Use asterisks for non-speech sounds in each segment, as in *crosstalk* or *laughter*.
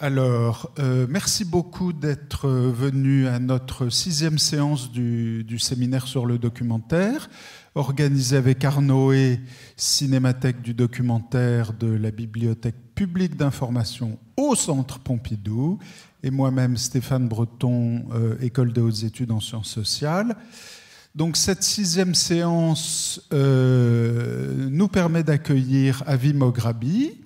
Alors, euh, merci beaucoup d'être venu à notre sixième séance du, séminaire sur le documentaire, organisé avec Arnaud et Cinémathèque du documentaire de la Bibliothèque publique d'information au Centre Pompidou, et moi-même Stéphane Breton, euh, École des hautes études en sciences sociales. Donc cette sixième séance euh, nous permet d'accueillir Avi Mograbi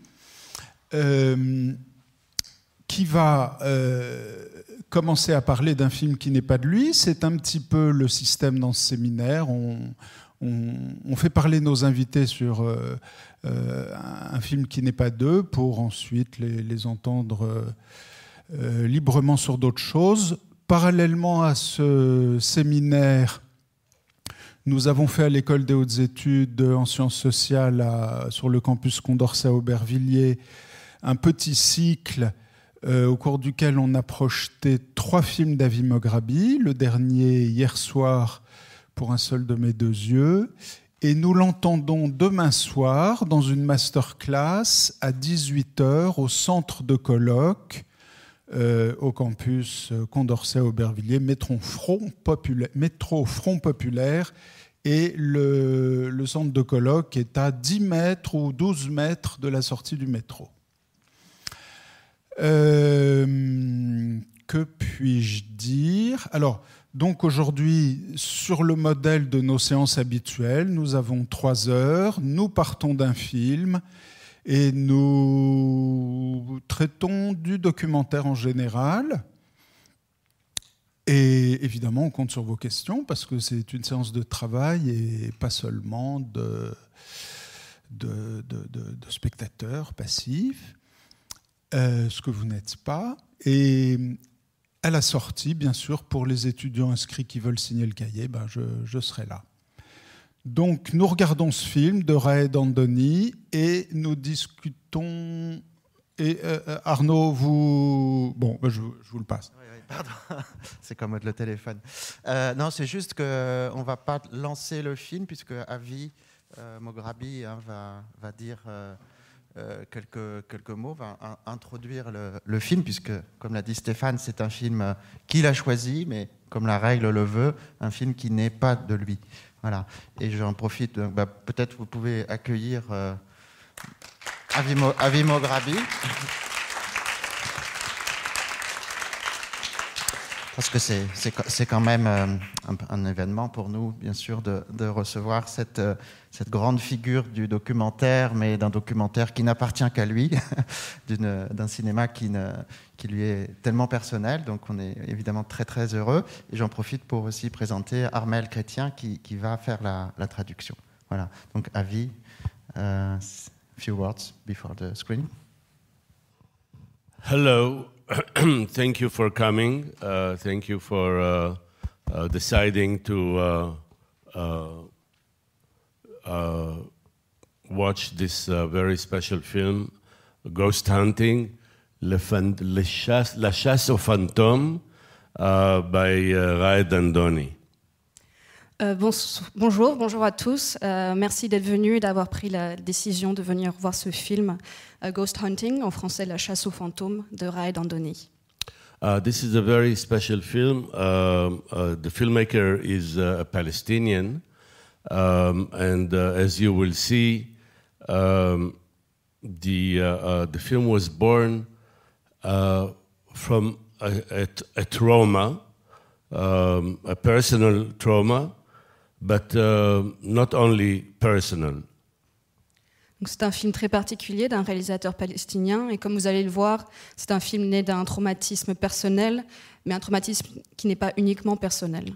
qui va euh, commencer à parler d'un film qui n'est pas de lui. C'est un petit peu le système dans ce séminaire. On, fait parler nos invités sur euh, euh, un film qui n'est pas d'eux pour ensuite les, entendre librement sur d'autres choses. Parallèlement à ce séminaire, nous avons fait à l'école des hautes études en sciences sociales sur le campus Condorcet à Aubervilliers un petit cycle euh, au cours duquel on a projeté trois films d'Avi Mograbi, le dernier hier soir pour un seul de mes deux yeux, et nous l'entendons demain soir dans une masterclass à 18h au centre de colloque euh, au campus Condorcet-Aubervilliers, métro Front Populaire, métro Front Populaire et le, le, centre de colloque est à 10 mètres ou 12 mètres de la sortie du métro. Euh, que puis-je dire Alors, donc aujourd'hui, sur le modèle de nos séances habituelles, nous avons trois heures, nous partons d'un film et nous traitons du documentaire en général. Et évidemment, on compte sur vos questions parce que c'est une séance de travail et pas seulement de spectateurs passifs. Euh, ce que vous n'êtes pas. Et à la sortie, bien sûr, pour les étudiants inscrits qui veulent signer le cahier, ben je, serai là. Donc nous regardons ce film de Ray Dandoni et nous discutons. Et euh, euh, Arnaud, vous. Bon, ben, je, vous le passe. Oui, pardon, *laughs* c'est comme le téléphone. non, c'est juste qu'on ne va pas lancer le film, puisque Avi Mograbi hein, va, va, dire euh, quelques, quelques mots, va introduire le, film, puisque, comme l'a dit Stéphane, c'est un film euh, qu'il a choisi, mais comme la règle le veut, un film qui n'est pas de lui. Voilà. Et j'en profite, bah, peut-être vous pouvez accueillir euh, Avimo Grabi. *laughs* parce que c'est quand même euh, un, événement pour nous, bien sûr, de, de recevoir cette, euh, cette, grande figure du documentaire, mais d'un documentaire qui n'appartient qu'à lui, *laughs* d'un cinéma qui, ne, qui, lui est tellement personnel. Donc on est évidemment très très heureux. Et j'en profite pour aussi présenter Armel Chrétien qui, qui va faire la, la, traduction. Voilà, donc avis, euh, few words before the screen. Hello. *clears throat* thank you for coming. Uh, thank you for uh, uh, deciding to uh, uh, uh, watch this very special film, Ghost Hunting, Le, Fan- Le Chasse, La Chasse aux Fantômes by uh, Ray Dandoni. Euh, bonjour, bonjour à tous. Euh, merci d'être venus et d'avoir pris la décision de venir voir ce film euh, Ghost Hunting, en français La chasse aux fantômes de Raed Andoni. C'est uh, this is a very special film. Um, uh, the filmmaker is uh, a Palestinian, um, and as you will see, um, the the film was born from a, a, a trauma, um, a personal trauma but uh, not only personal. C'est un film très particulier d'un réalisateur palestinien et comme vous allez le voir, c'est un film né d'un traumatisme personnel, mais un traumatisme qui n'est pas uniquement personnel.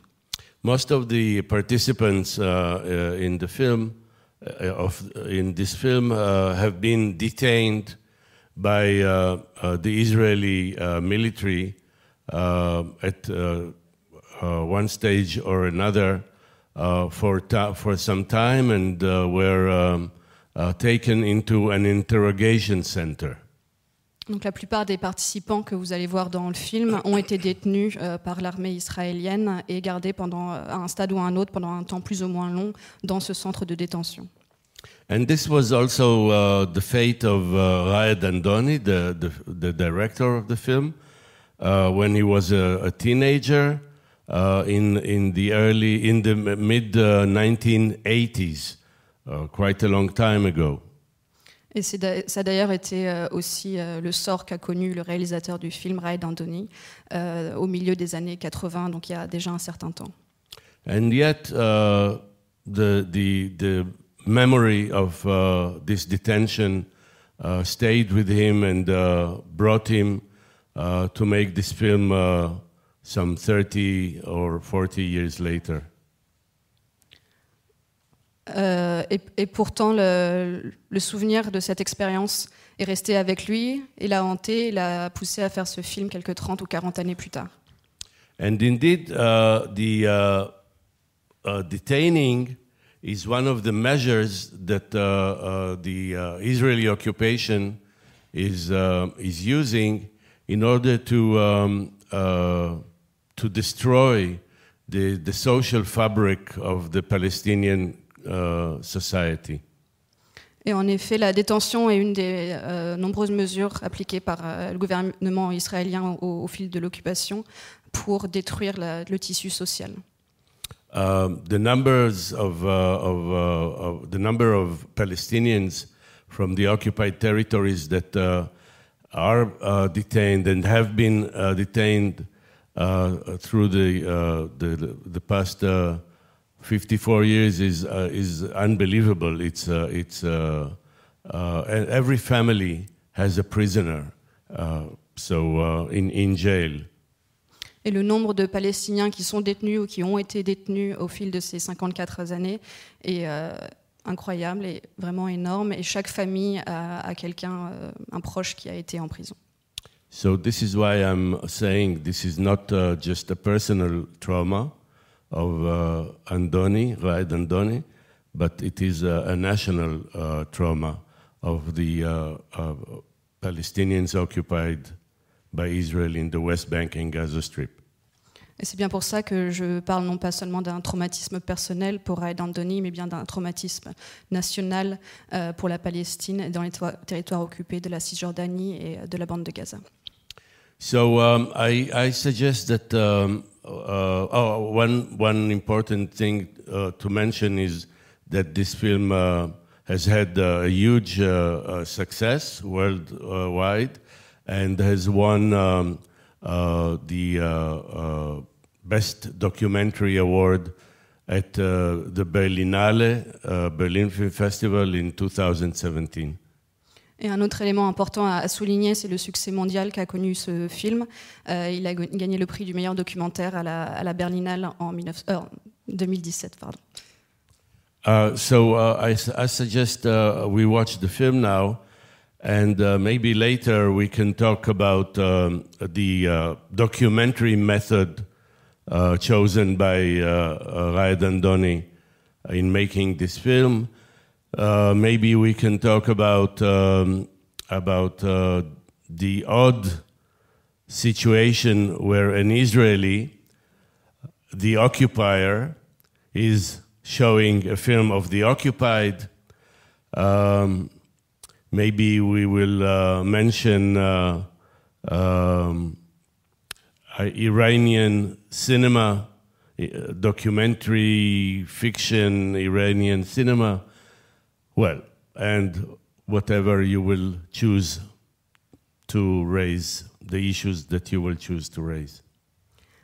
Most of the participants uh, uh in the film uh, of, uh, in this film uh, have been detained by uh, the Israeli military at one stage or another. Uh, for, for some time and uh, were um, uh, taken into an interrogation center. Donc la plupart des participants que vous allez voir dans le film ont été détenus euh, par l'armée israélienne et gardés pendant, euh, à un stade ou à un autre pendant un temps plus ou moins long dans ce centre de détention. And this was also uh, the fate of uh, Raed Andoni, the, the, the, director of the film, uh, when he was a, a teenager. Uh, in, in the early, in the mid 1980s, uh, uh, quite a long time ago. Et ça a d'ailleurs été euh, aussi euh, le sort qu'a connu le réalisateur du film Ride Andoni euh, au milieu des années 80, donc il y a déjà un certain temps. And yet, uh, the, the, the memory of uh, this detention uh, stayed with him and brought him to make this film some 30 or 40 years later. Euh, et, et, pourtant, le, le, souvenir de cette expérience est resté avec lui et l'a hanté, l'a poussé à faire ce film quelques 30 ou 40 années plus tard. And indeed, uh, the uh, uh, detaining is one of the measures that uh, uh, the uh, Israeli occupation is, is using in order to um, to destroy the, the social fabric of the Palestinian uh, society. Et en effet, la détention est une des euh, nombreuses mesures appliquées par euh, le gouvernement israélien au, fil de l'occupation pour détruire le tissu social. Uh, the numbers of, uh, uh, of, the number of Palestinians from the occupied territories that are detained and have been detained Uh, through the, uh, past 54 uh, years It's, every family has a prisoner so, in, jail. et le nombre de Palestiniens qui sont détenus ou qui ont été détenus au fil de ces 54 années est euh, incroyable et vraiment énorme. Et chaque famille a, quelqu'un, euh, un proche qui a été en prison. So this is why I'm saying this is not uh, just a personal trauma of uh, Andoni, right, Andoni, but it is a, uh, a national uh, trauma of the uh, Palestinians occupied by Israel in the West Bank and Gaza Strip. Et c'est bien pour ça que je parle non pas seulement d'un traumatisme personnel pour Raed Andoni, mais bien d'un traumatisme national euh, pour la Palestine dans les territoires occupés de la Cisjordanie et euh, de la bande de Gaza. So um, I, I, suggest that um, uh, oh, one, one important thing uh, to mention is that this film uh, has had uh, a huge uh, uh, success worldwide and has won. Um, Uh, the uh, uh, Best Documentary Award at the Berlinale, Berlin Film Festival in 2017. Et un autre élément important à souligner, c'est le succès mondial qu'a connu ce film. Euh, il a gagné le prix du meilleur documentaire à la, à la Berlinale en 2017. Euh, pardon. Uh, so uh, I, I, suggest we watch the film now And uh, maybe later we can talk about um, the uh, documentary method uh, chosen by uh, uh and Doni in making this film. Uh, maybe we can talk about um, about uh, the odd situation where an Israeli, the occupier, is showing a film of the occupied. Um, maybe we will uh, mention uh, um, Iranian cinema, uh, documentary fiction, Iranian cinema. Well, and whatever you will choose to raise, the issues that you will choose to raise.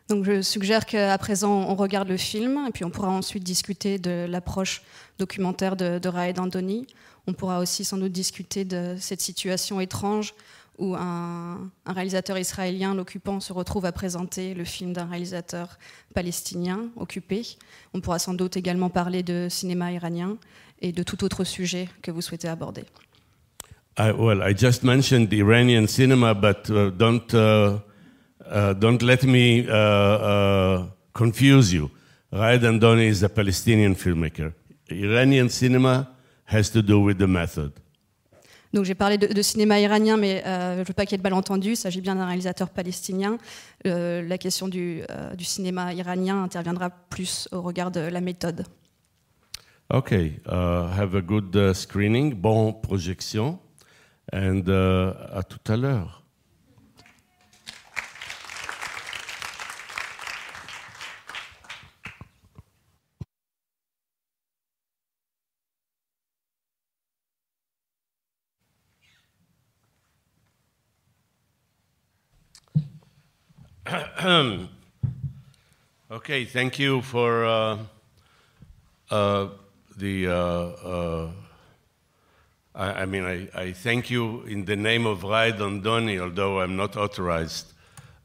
Donc je suggère qu'à présent on regarde le film et puis on pourra ensuite discuter de l'approche documentaire de, de Raed Andoni. On pourra aussi sans doute discuter de cette situation étrange où un, réalisateur israélien, l'occupant, se retrouve à présenter le film d'un réalisateur palestinien occupé. On pourra sans doute également parler de cinéma iranien et de tout autre sujet que vous souhaitez aborder. well, I just mentioned Iranian cinema, but uh, don't uh, uh, don't let me confuse you. Raed Andoni is a Palestinian filmmaker. Iranian cinema method. Donc j'ai parlé de, cinéma iranien, mais euh, je ne veux pas qu'il y ait de malentendu, il s'agit bien d'un réalisateur palestinien. Euh, la question euh, du, cinéma iranien interviendra plus au regard de la méthode. Ok, have a good screening, bonne projection, and à tout à l'heure. *clears throat* okay, thank you for uh, uh, the. Uh, uh, I, I, mean, I, I, thank you in the name of Rai Dondoni, although I'm not authorized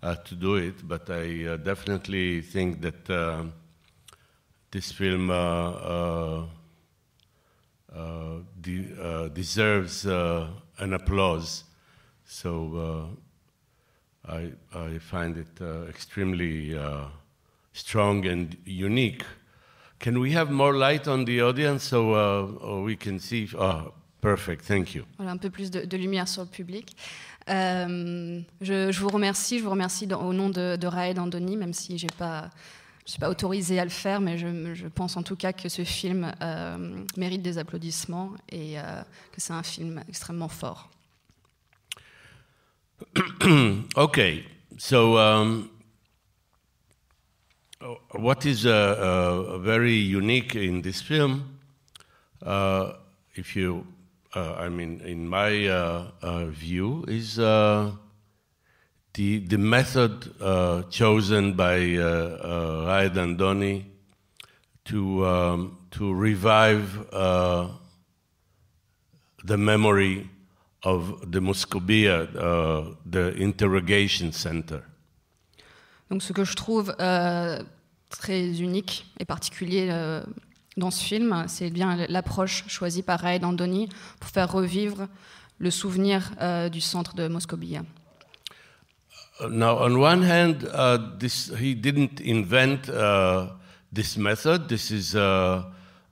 uh, to do it, but I uh, definitely think that this film de deserves an applause. So. I, I find it uh, extremely uh, strong and unique. Can we have more light on the audience so uh, we can see? Ah, oh, perfect, thank you. Voilà, un peu plus de, de lumière sur le public. Euh, je, je, vous remercie, je vous remercie au nom de, de Raed Andoni, même si j'ai pas, je suis pas autorisée à le faire, mais je, je pense en tout cas que ce film euh, mérite des applaudissements et euh, que c'est un film extrêmement fort. *clears throat* okay, so um, uh, what is uh, uh, very unique in this film, uh, if you, uh, I mean, in my uh, view, is the the method chosen by and Doni to um, to revive the memory of the Muscovia, uh, the interrogation center. Donc ce que je trouve euh, très unique et particulier euh, dans ce film, c'est bien l'approche choisie par Ray Andoni pour faire revivre le souvenir euh, du centre de Moscovia. Uh, now, on one hand, uh, this, he didn't invent uh, this method. This is uh,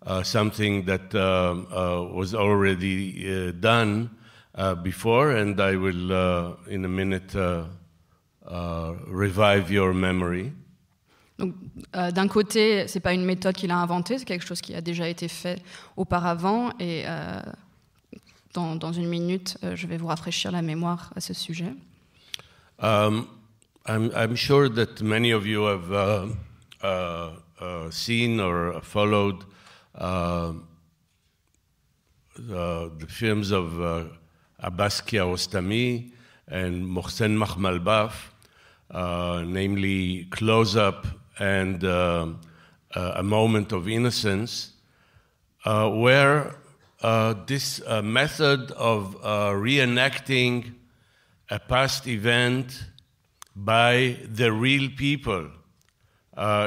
uh something that um, uh, was already done Uh, before, and I will uh, in a minute uh, revive your memory. Donc, euh, d'un côté, c'est pas une méthode qu'il a inventée, c'est quelque chose qui a déjà été fait auparavant. Et euh, dans, dans, une minute, euh, je vais vous rafraîchir la mémoire à ce sujet. Um, I'm, I'm, sure that many of you have uh, uh, uh, seen or followed the, the films of Abbas Kiarostami and Mohsen Mahmalbaf, uh, namely Close Up and uh, uh A Moment of Innocence, uh, where uh, this method of reenacting a past event by the real people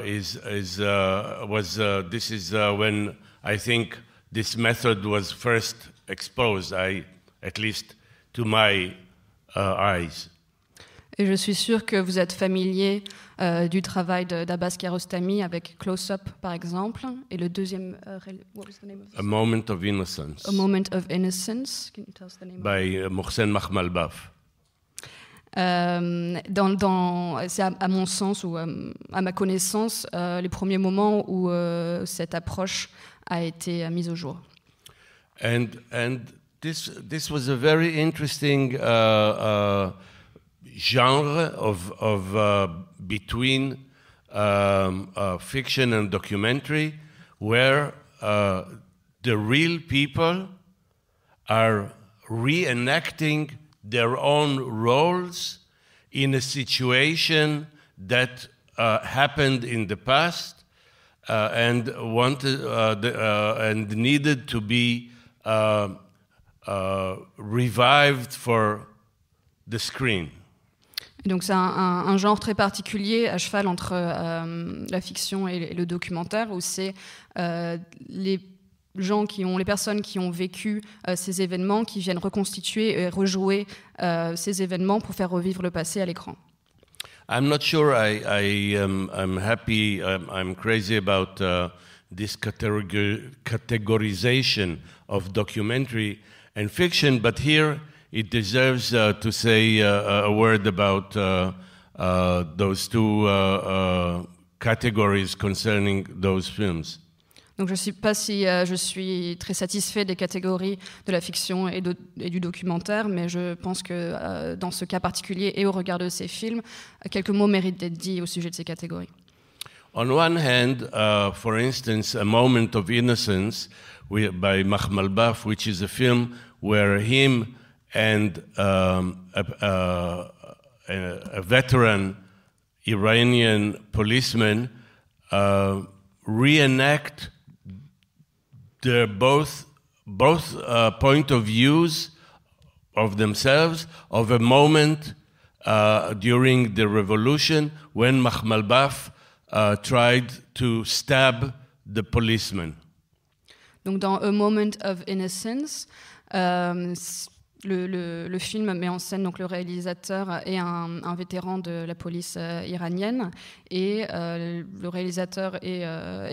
is, is, was, this is when I think this method was first exposed. I at least to my uh, eyes. Et je suis sûr que vous êtes familier euh, du travail d'Abbas Kiarostami avec Close Up, par exemple, et le deuxième. Euh, a Moment of Innocence. A Moment of Innocence. Can you tell us the name By uh, Mohsen Mahmalbaf. Euh, dans, dans, c'est à, mon sens ou euh, à ma connaissance les premiers moments où cette approche a été mise au jour. And, and this, this was a very interesting uh, uh, genre of, of uh, between um, uh, fiction and documentary where uh, the real people are reenacting their own roles in a situation that uh, happened in the past and wanted the, and needed to be Uh, revived for the screen. Donc c'est un, genre très particulier à cheval entre euh, la fiction et le documentaire, où c'est euh, les gens qui ont, les personnes qui ont vécu euh, ces événements, qui viennent reconstituer et rejouer ces événements pour faire revivre le passé à l'écran. I'm not sure I, I'm happy, I'm, crazy about uh, this categorization of documentary and fiction, but here it deserves uh, to say uh, uh, a word about uh, those two categories concerning those films. Donc je ne sais pas si euh, je suis très satisfait des catégories de la fiction et, de, et du documentaire, mais je pense que euh, dans ce cas particulier et au regard de ces films, quelques mots méritent d'être dits au sujet de ces catégories. On one hand, uh, for instance, A Moment of Innocence by Baf, which is a film where him and um, a, a, a, veteran Iranian policeman uh, reenact their both both uh, point of views of themselves of a moment uh, during the revolution when Mahmalbaf uh, tried to stab the policeman. Donc dans A Moment of Innocence, Euh, le, film met en scène donc le réalisateur et un, vétéran de la police euh, iranienne et euh, le réalisateur et,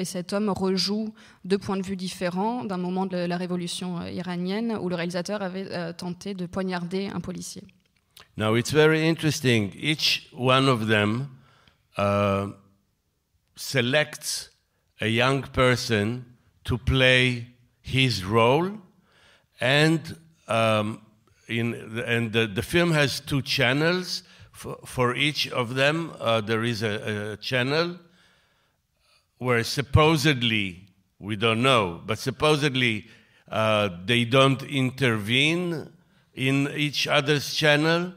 cet homme rejouent deux points de vue différents d'un moment de la révolution iranienne où le réalisateur avait tenté de poignarder un policier. Now it's very interesting. Each one of them uh, selects a young person to play his role. and um, in and the, the film has two channels for, for each of them. Uh, there is a, a channel where supposedly we don't know, but supposedly uh, they don't intervene in each other's channel,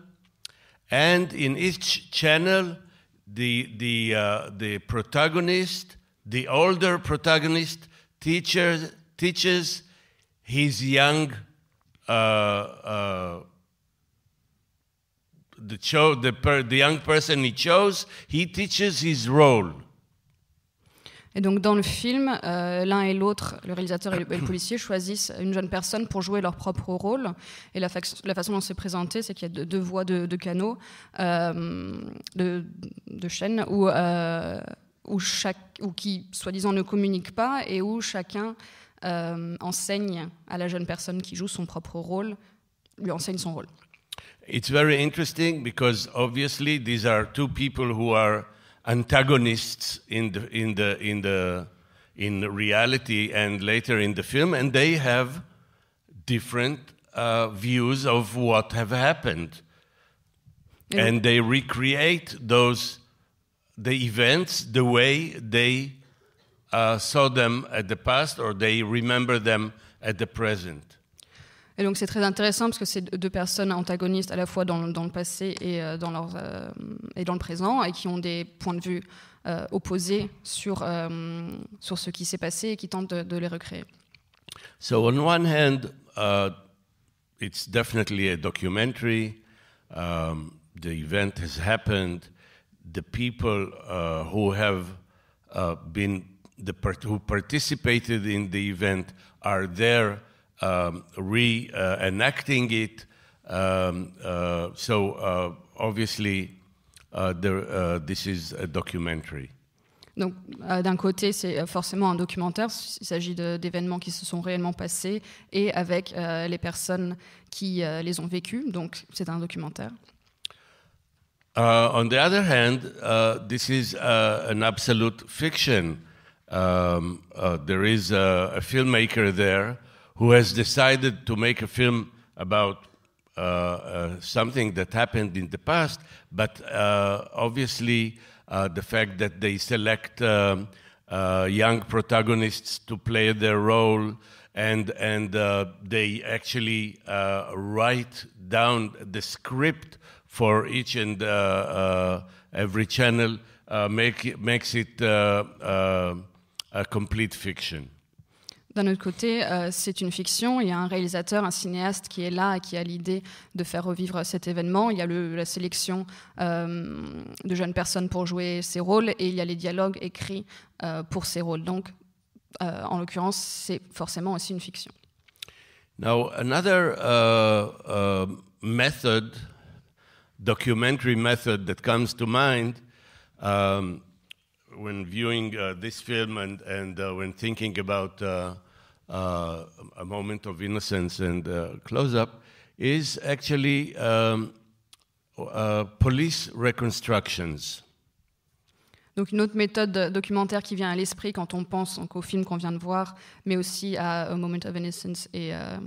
and in each channel, the the uh, the protagonist, the older protagonist, teacher teaches young, Et donc dans le film, euh, l'un et l'autre, le réalisateur et le, policier, choisissent une jeune personne pour jouer leur propre rôle. Et la, la façon dont c'est présenté, c'est qu'il y a deux, voies de, canaux, euh, de, chaînes, euh, où, chaque, où qui, soi-disant, ne communiquent pas et où chacun euh, enseigne à la jeune personne qui joue son propre rôle, lui enseigne son rôle. It's very interesting because obviously these are two people who are antagonists in the, in the, in the, in reality and later in the film, and they have different uh, views of what have happened. and they recreate those the events the way they uh, saw them at the past or they remember them at the present. Et donc c'est très intéressant parce que c'est deux personnes antagonistes à la fois dans, dans le passé et euh, dans, leur, euh, et dans le présent et qui ont des points de vue euh, opposés sur, sur ce qui s'est passé et qui tentent de, de, les recréer. So on one hand, uh, it's definitely a documentary. Um, the event has happened. The people uh, who have uh, been the part who participated in the event are there um, reenacting uh, évidemment it. Um, uh, so uh, obviously, uh, there, uh, this is a documentary. Donc, euh, d'un côté, c'est euh, forcément un documentaire. Il s'agit d'événements qui se sont réellement passés et avec euh, les personnes qui les ont vécus. Donc, c'est un documentaire. on the other hand, this is an absolute fiction. Um, uh, there is a, a, filmmaker there who has decided to make a film about uh, uh, something that happened in the past, but uh, obviously uh, the fact that they select um, uh, young protagonists to play their role and, and they actually write down the script for each and every channel make, makes it complete fiction. D'un autre côté, euh, c'est une fiction. Il y a un réalisateur, un cinéaste qui est là et qui a l'idée de faire revivre cet événement. Il y a la sélection euh, de jeunes personnes pour jouer ces rôles et il y a les dialogues écrits euh, pour ces rôles. Donc, en l'occurrence, c'est forcément aussi une fiction. Now, another uh, uh, method, documentary method that comes to mind. Um, when viewing uh, this film and, and uh, when thinking about uh, a moment of innocence and close up is actually um, police reconstructions. Donc une autre méthode documentaire qui vient à l'esprit quand on pense donc, au film qu'on vient de voir, mais aussi à A Moment of Innocence et, euh,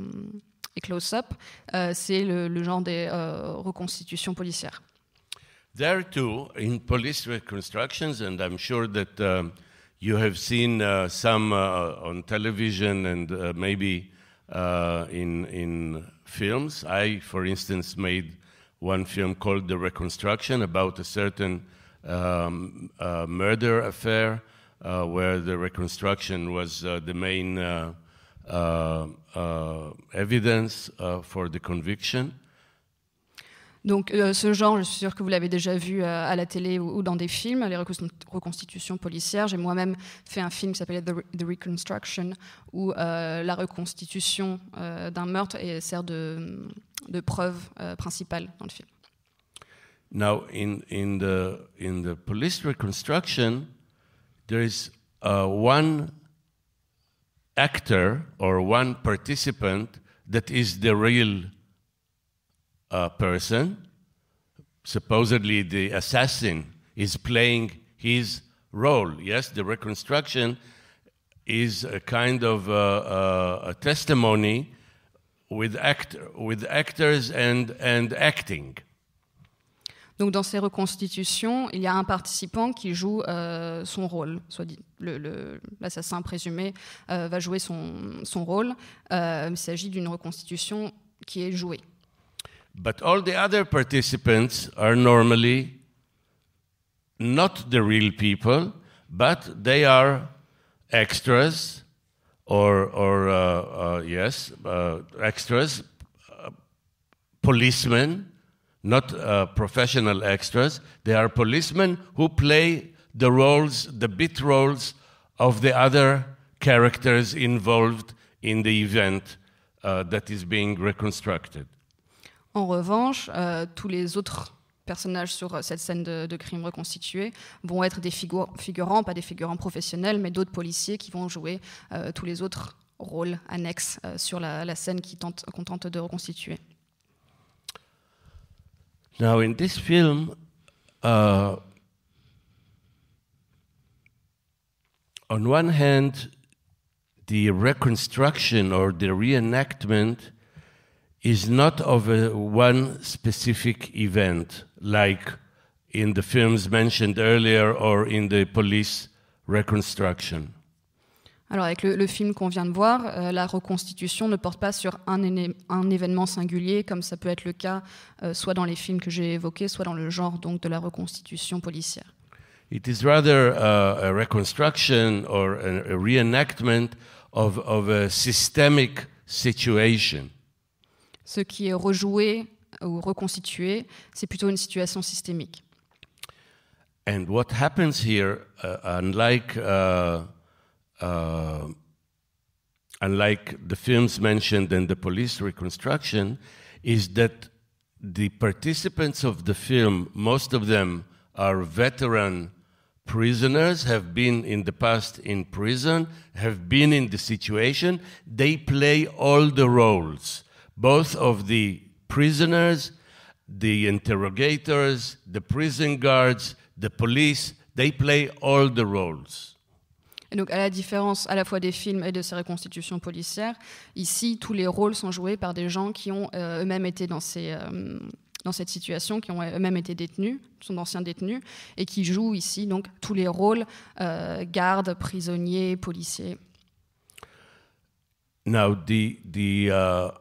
et Close Up, euh, c'est le, le, genre des euh, reconstitutions policières. There too, in police reconstructions, and I'm sure that um, you have seen uh, some uh, on television and uh, maybe uh, in in films. I, for instance, made one film called The Reconstruction about a certain um, uh, murder affair, uh, where the reconstruction was the main evidence for the conviction. Donc euh, ce genre, je suis sûr que vous l'avez déjà vu euh, à la télé ou, dans des films, les reconstitutions policières. J'ai moi-même fait un film qui s'appelait The, Reconstruction, où euh, la reconstitution d'un meurtre sert de, de preuve principale dans le film. Now, in, in, the, in the police reconstruction, there is uh, one actor or one participant that is the real uh, person, supposedly the assassin, is playing his role. Yes, the reconstruction is a kind of uh, uh, a testimony with, act with actors and, and acting. Donc dans ces reconstitutions, il y a un participant qui joue euh, son rôle, soit dit l'assassin le, le, présumé euh, va jouer son, son rôle. Euh, il s'agit d'une reconstitution qui est jouée. But all the other participants are normally not the real people, but they are extras or, or uh, uh, yes, uh, extras, uh, policemen, not uh, professional extras. They are policemen who play the roles, the bit roles of the other characters involved in the event uh, that is being reconstructed. En revanche, euh, tous les autres personnages sur euh, cette scène de, crime reconstituée vont être des figurants, pas des figurants professionnels, mais d'autres policiers qui vont jouer euh, tous les autres rôles annexes sur la, scène qu'on tente, de reconstituer. Now in this film, uh, on one hand, the reconstruction or the reenactment is not of a one specific event, like in the films mentioned earlier or in the police reconstruction. Alors avec le, film qu'on vient de voir, euh, la reconstitution ne porte pas sur un, un, événement singulier, comme ça peut être le cas euh, soit dans les films que j'ai évoqués, soit dans le genre donc de la reconstitution policière. It is rather uh, a, reconstruction or a, a reenactment of, of a systemic situation. Ce qui est rejoué euh, ou reconstitué, c'est plutôt une situation systémique. And what happens here, uh, unlike, uh, uh, unlike the films mentioned and the police reconstruction, is that the participants of the film, most of them are veteran prisoners, have been in the past in prison, have been in the situation. They play all the roles. both of the prisoners, the interrogators, the prison guards, the police, they play all donc, à la différence à la fois des films et de ces reconstitutions policières, ici, tous les rôles sont joués par des gens qui ont euh, eux-mêmes été dans, ces, euh, dans cette situation, qui ont eux-mêmes été détenus, sont d'anciens détenus, et qui jouent ici donc tous les rôles euh, gardes, prisonniers, policiers. Now, uh,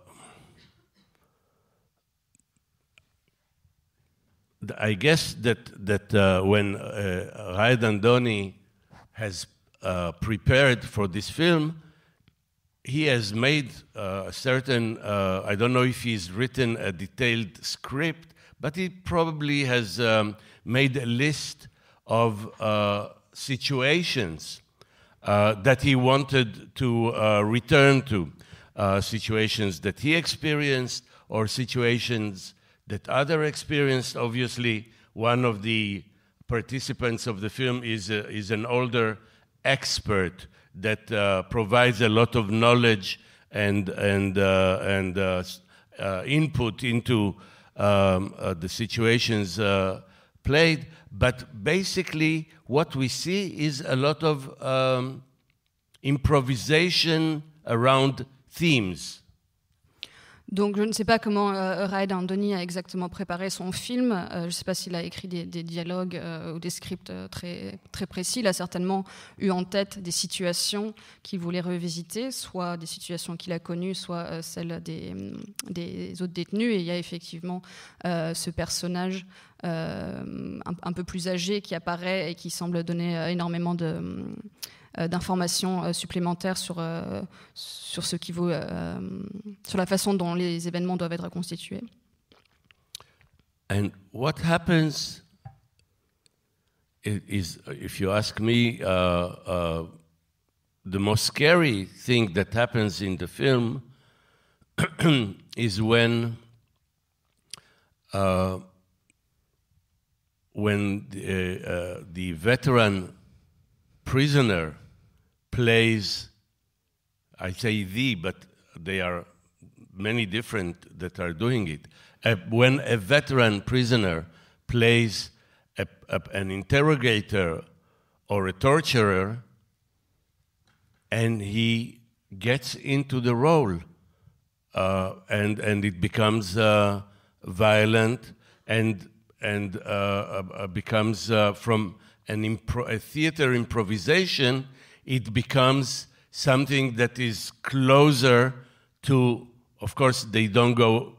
I guess that that uh, when uh, Raed has uh, prepared for this film, he has made uh, a certain. Uh, I don't know if he's written a detailed script, but he probably has um, made a list of uh, situations uh, that he wanted to return to, situations that he experienced or situations that other experienced. Obviously, one of the participants of the film is, uh, is an older expert that uh, provides a lot of knowledge and, and, uh, and uh, input into um, the situations played. But basically, what we see is a lot of um, improvisation around themes Donc je ne sais pas comment euh, Raed Andoni a exactement préparé son film. Euh, je ne sais pas s'il a écrit des, dialogues euh, ou des scripts euh, très, très précis. Il a certainement eu en tête des situations qu'il voulait revisiter, soit des situations qu'il a connues, soit celles des, autres détenus. Et il y a effectivement ce personnage un, peu plus âgé qui apparaît et qui semble donner énormément de euh, d'informations euh, supplémentaires sur, euh, sur ce qui vaut, sur la façon dont les événements doivent être reconstitués. And what happens is, uh, if you ask me, uh, uh, the most scary thing that happens in the film *clears throat* is when uh, when the, uh, the veteran prisoner plays, I say the, but they are many different that are doing it. Uh, when a veteran prisoner plays a, a, an interrogator or a torturer, and he gets into the role, uh, and and it becomes uh, violent and and uh, uh, becomes uh, from an impro- a theater improvisation, it becomes something that is closer to, of course, they don't go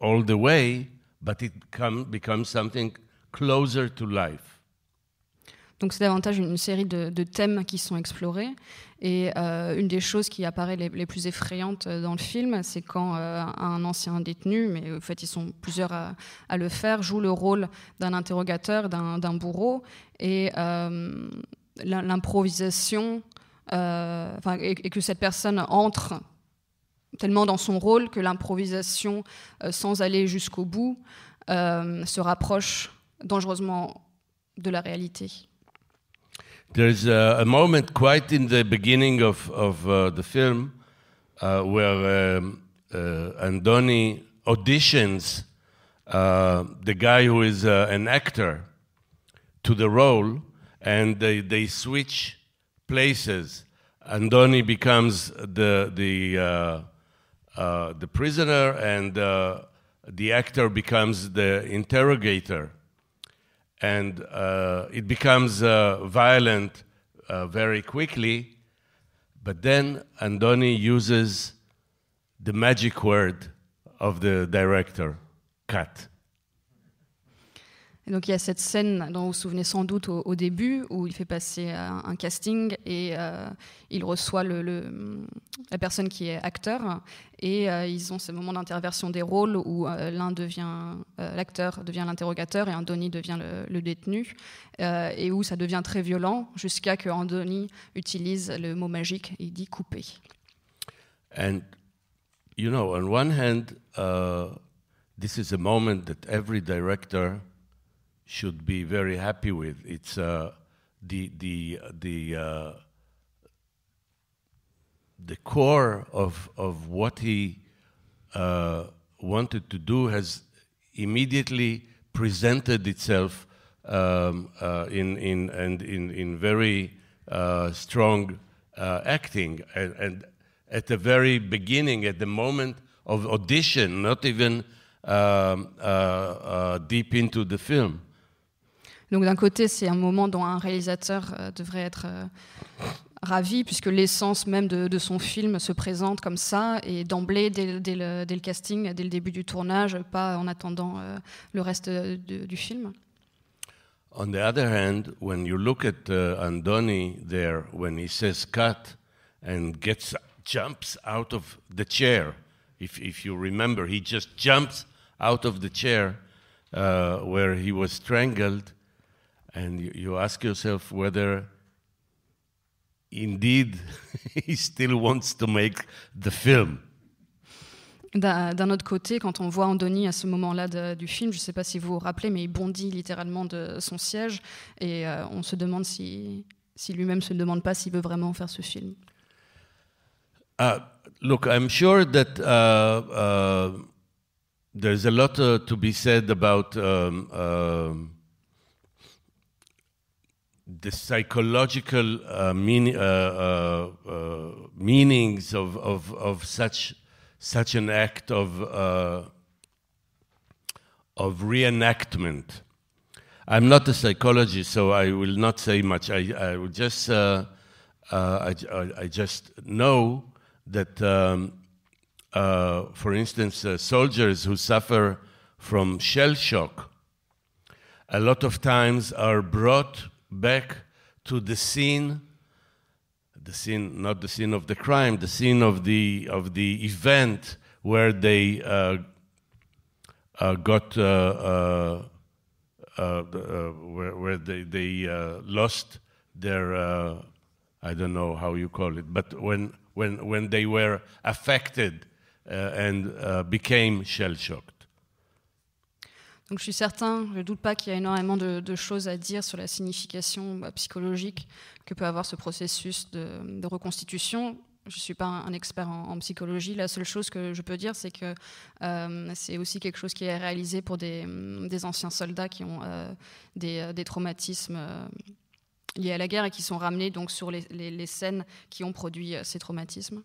all the way, but it becomes something closer to life. Donc c'est davantage une série de, de, thèmes qui sont explorés Et euh, une des choses qui apparaît les, plus effrayantes euh, dans le film, c'est quand euh, un ancien détenu, mais en fait ils sont plusieurs à, le faire, joue le rôle d'un interrogateur, d'un bourreau, et l'improvisation, et que cette personne entre tellement dans son rôle que l'improvisation, sans aller jusqu'au bout, se rapproche dangereusement de la réalité. There's a, a, moment quite in the beginning of, of uh, the film uh, where um, uh, Andoni auditions uh, the guy who is uh, an actor to the role, and they, they switch places. Andoni becomes the, the, uh, the prisoner, and the actor becomes the interrogator and uh, it becomes uh, violent uh, very quickly. But then Andoni uses the magic word of the director cut. donc il y a cette scène dont vous vous souvenez sans doute au, début, où il fait passer euh, un, casting et euh, il reçoit le, la personne qui est acteur. Et euh, ils ont ce moment d'interversion des rôles où l'un devient l'acteur, devient l'interrogateur et Andoni devient le, détenu. et où ça devient très violent jusqu'à que qu'Andoni utilise le mot magique, il dit couper. moment should be very happy with. It's uh, the the the uh, the core of of what he uh, wanted to do has immediately presented itself um, uh, in in and in in very uh, strong uh, acting and, and, at the very beginning, at the moment of audition, not even um, deep into the film. Donc d'un côté, c'est un moment dont un réalisateur euh, devrait être euh, ravi, puisque l'essence même de, de, son film se présente comme ça, et d'emblée, dès, le, casting, dès le début du tournage, pas en attendant euh, le reste de, du film. On the other hand, when you look at uh, Andoni there, when he says cut and gets jumps out of the chair, if, if you remember, he just jumps out of the chair uh, where he was strangled, and you, ask yourself whether indeed *laughs* he still wants to make film. D'un autre côté, quand on voit Andoni à ce moment-là du film, je ne sais pas si vous vous rappelez, mais il bondit littéralement de son siège et euh, on se demande si, si lui-même se demande pas s'il veut vraiment faire ce film. Ah, look, I'm sure that uh, uh, there's a lot uh, to be said about um, um, the psychological uh, mean, uh, uh, uh, meanings of, of, of such, such an act of, uh, of reenactment. I'm not a psychologist, so I will not say much. I, I just, I, I, I, just know that, um, for instance, soldiers who suffer from shell shock a lot of times are brought back to the scene, the scene, not the scene of the crime, the scene of the, of the event where they uh, uh, got, uh, uh, uh, uh where, where, they, they lost their, I don't know how you call it, but when, when, when they were affected and became shell shocked. je suis certain, je ne doute pas qu'il y a énormément de, choses à dire sur la signification bah, psychologique que peut avoir ce processus de, reconstitution. Je ne suis pas un expert en, psychologie. La seule chose que je peux dire, c'est que euh, c'est aussi quelque chose qui est réalisé pour des, anciens soldats qui ont euh, euh, des, traumatismes liés à la guerre et qui sont ramenés donc, sur les, scènes qui ont produit ces traumatismes.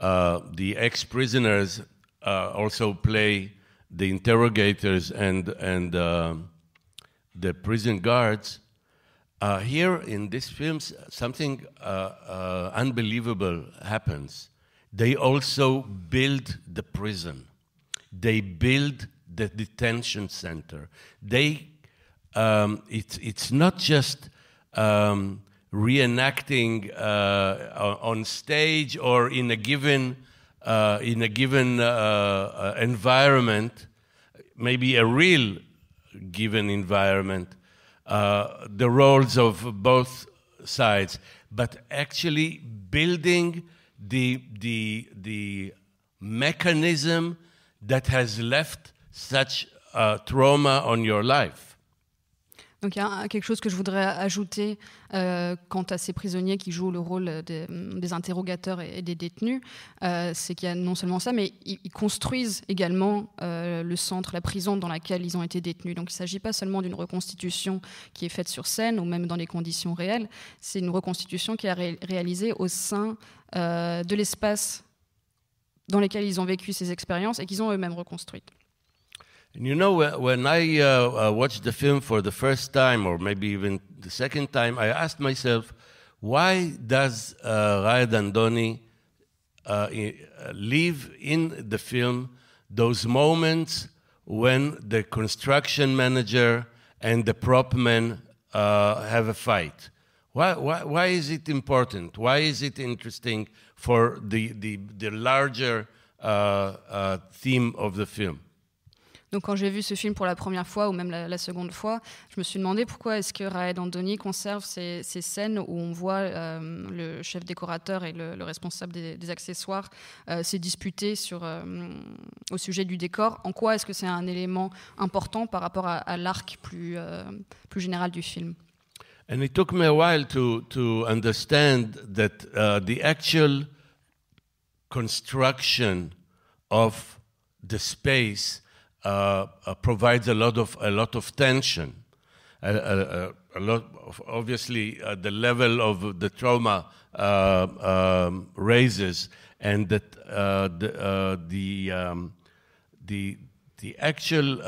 Uh, the ex prisoners uh, also play the interrogators and, and uh, the prison guards. Uh, here in these films, something uh, unbelievable happens. They also build the prison, they build the detention center. They, um, it's, it's not just um, reenacting uh, on stage or in a given uh, in a given uh, uh environment, maybe a real given environment, uh, the roles of both sides, but actually building the the the mechanism that has left such uh, trauma on your life. Donc il y a quelque chose que je voudrais ajouter Euh, quant à ces prisonniers qui jouent le rôle des, interrogateurs et, des détenus, euh, c'est qu'il y a non seulement ça, mais ils, construisent également euh, le centre, la prison dans laquelle ils ont été détenus. Donc il ne s'agit pas seulement d'une reconstitution qui est faite sur scène ou même dans les conditions réelles, c'est une reconstitution qui est réalisée au sein de l'espace dans lequel ils ont vécu ces expériences et qu'ils ont eux-mêmes reconstruites. And you know, when I uh, uh, watched the film for the first time, or maybe even the second time, I asked myself, why does uh, Raya Dandoni uh, leave in the film those moments when the construction manager and the prop man uh, have a fight? Why, why, why is it important? Why is it interesting for the, the, the larger uh, uh theme of the film? Donc quand j'ai vu ce film pour la première fois ou même la, seconde fois, je me suis demandé pourquoi est-ce que Raed Andoni conserve ces, scènes où on voit euh, le chef décorateur et le, responsable des, accessoires euh, se disputer sur, euh, au sujet du décor. En quoi est-ce que c'est un élément important par rapport à, l'arc plus, euh, plus général du film construction of the space uh, uh, provides a lot of a lot of tension. A, a, a lot of, obviously, uh, the level of the trauma uh, um, raises, and that uh, the uh, the, um, the, the actual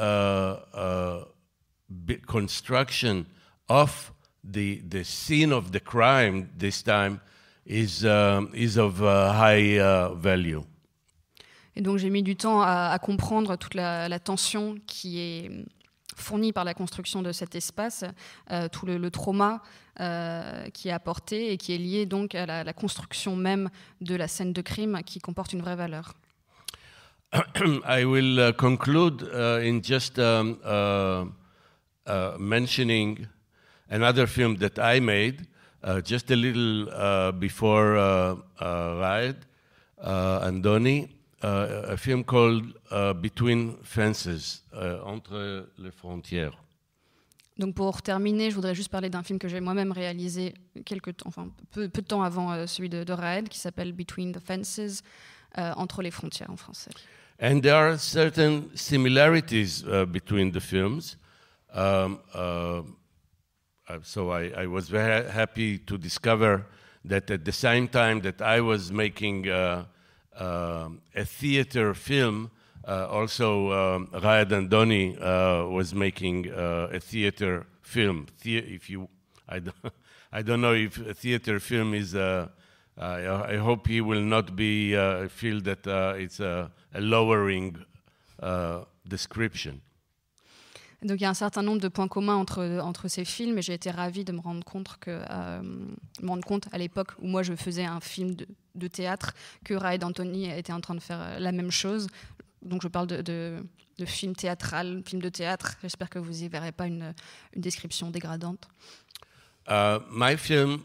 construction of the the scene of the crime this time is um, is of high value. Et donc j'ai mis du temps à, comprendre toute la, tension qui est fournie par la construction de cet espace, euh, tout le, trauma euh, qui est apporté et qui est lié donc à la, construction même de la scène de crime qui comporte une vraie valeur. *clears throat* I will uh, conclude uh, in just um, uh, uh film that I made uh, just a little before uh and Donnie. Euh, a film called euh, Between Fences, euh, Entre les frontières. Donc pour terminer, je voudrais juste parler d'un film que j'ai moi-même réalisé quelques enfin, peu, de temps avant celui de, de qui s'appelle Between the Fences, Entre les frontières en français. And there are certain similarities uh, between the films. Um, uh, uh, so I, I, was very happy to discover that at the same time that I was making um, a theater film. Uh, also, um, Raya Dandoni uh, was making uh, a theater film. The if you, I don't, *laughs* I don't know if a theater film is. Uh, I, I, hope he will not be uh, feel that it's a, a lowering description. Donc il y a un certain nombre de points communs entre, entre ces films et j'ai été ravie de me rendre compte, que, euh, me rendre compte à l'époque où moi je faisais un film de, de théâtre que Ray Anthony était en train de faire euh, la même chose. Donc je parle de, de, film théâtral, film de théâtre. J'espère que vous y verrez pas une, une description dégradante. Euh, my film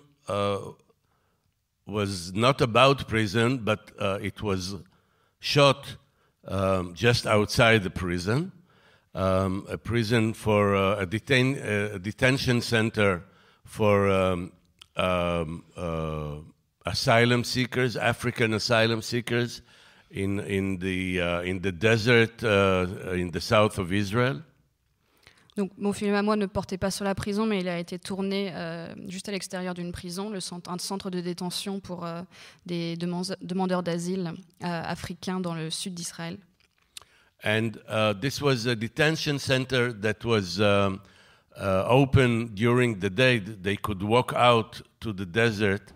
was not about prison, but uh, it was shot um, just outside the prison um, a prison for uh, a, detain, a, detention center for um, um, uh, asylum seekers, African asylum seekers, in in the uh, in the desert uh, in the south of Israel. Donc mon film à moi ne portait pas sur la prison, mais il a été tourné euh, juste à l'extérieur d'une prison, le centre, un centre de détention pour euh, des demandeurs d'asile euh, africains dans le sud d'Israël. And uh, this was a detention center that was um, uh, open during the day. They could walk out to the desert,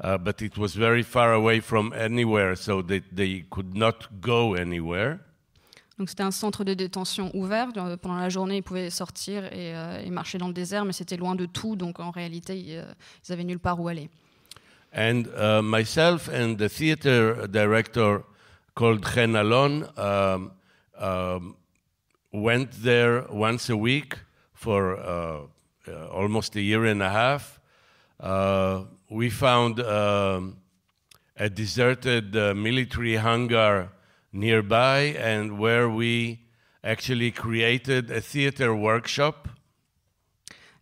uh, but it was very far away from anywhere, so they, they could not go anywhere. Donc c'était un centre de détention ouvert. Euh, pendant la journée, ils pouvaient sortir et, euh, et marcher dans le désert, mais c'était loin de tout. Donc en réalité, ils, euh, ils avaient nulle part où aller. And uh, myself and the theater director called Chen Alon um, um, went there once a week for uh, uh, almost a year and a half. Uh, we found um, a deserted uh, military hangar nearby, and where we actually created a theater workshop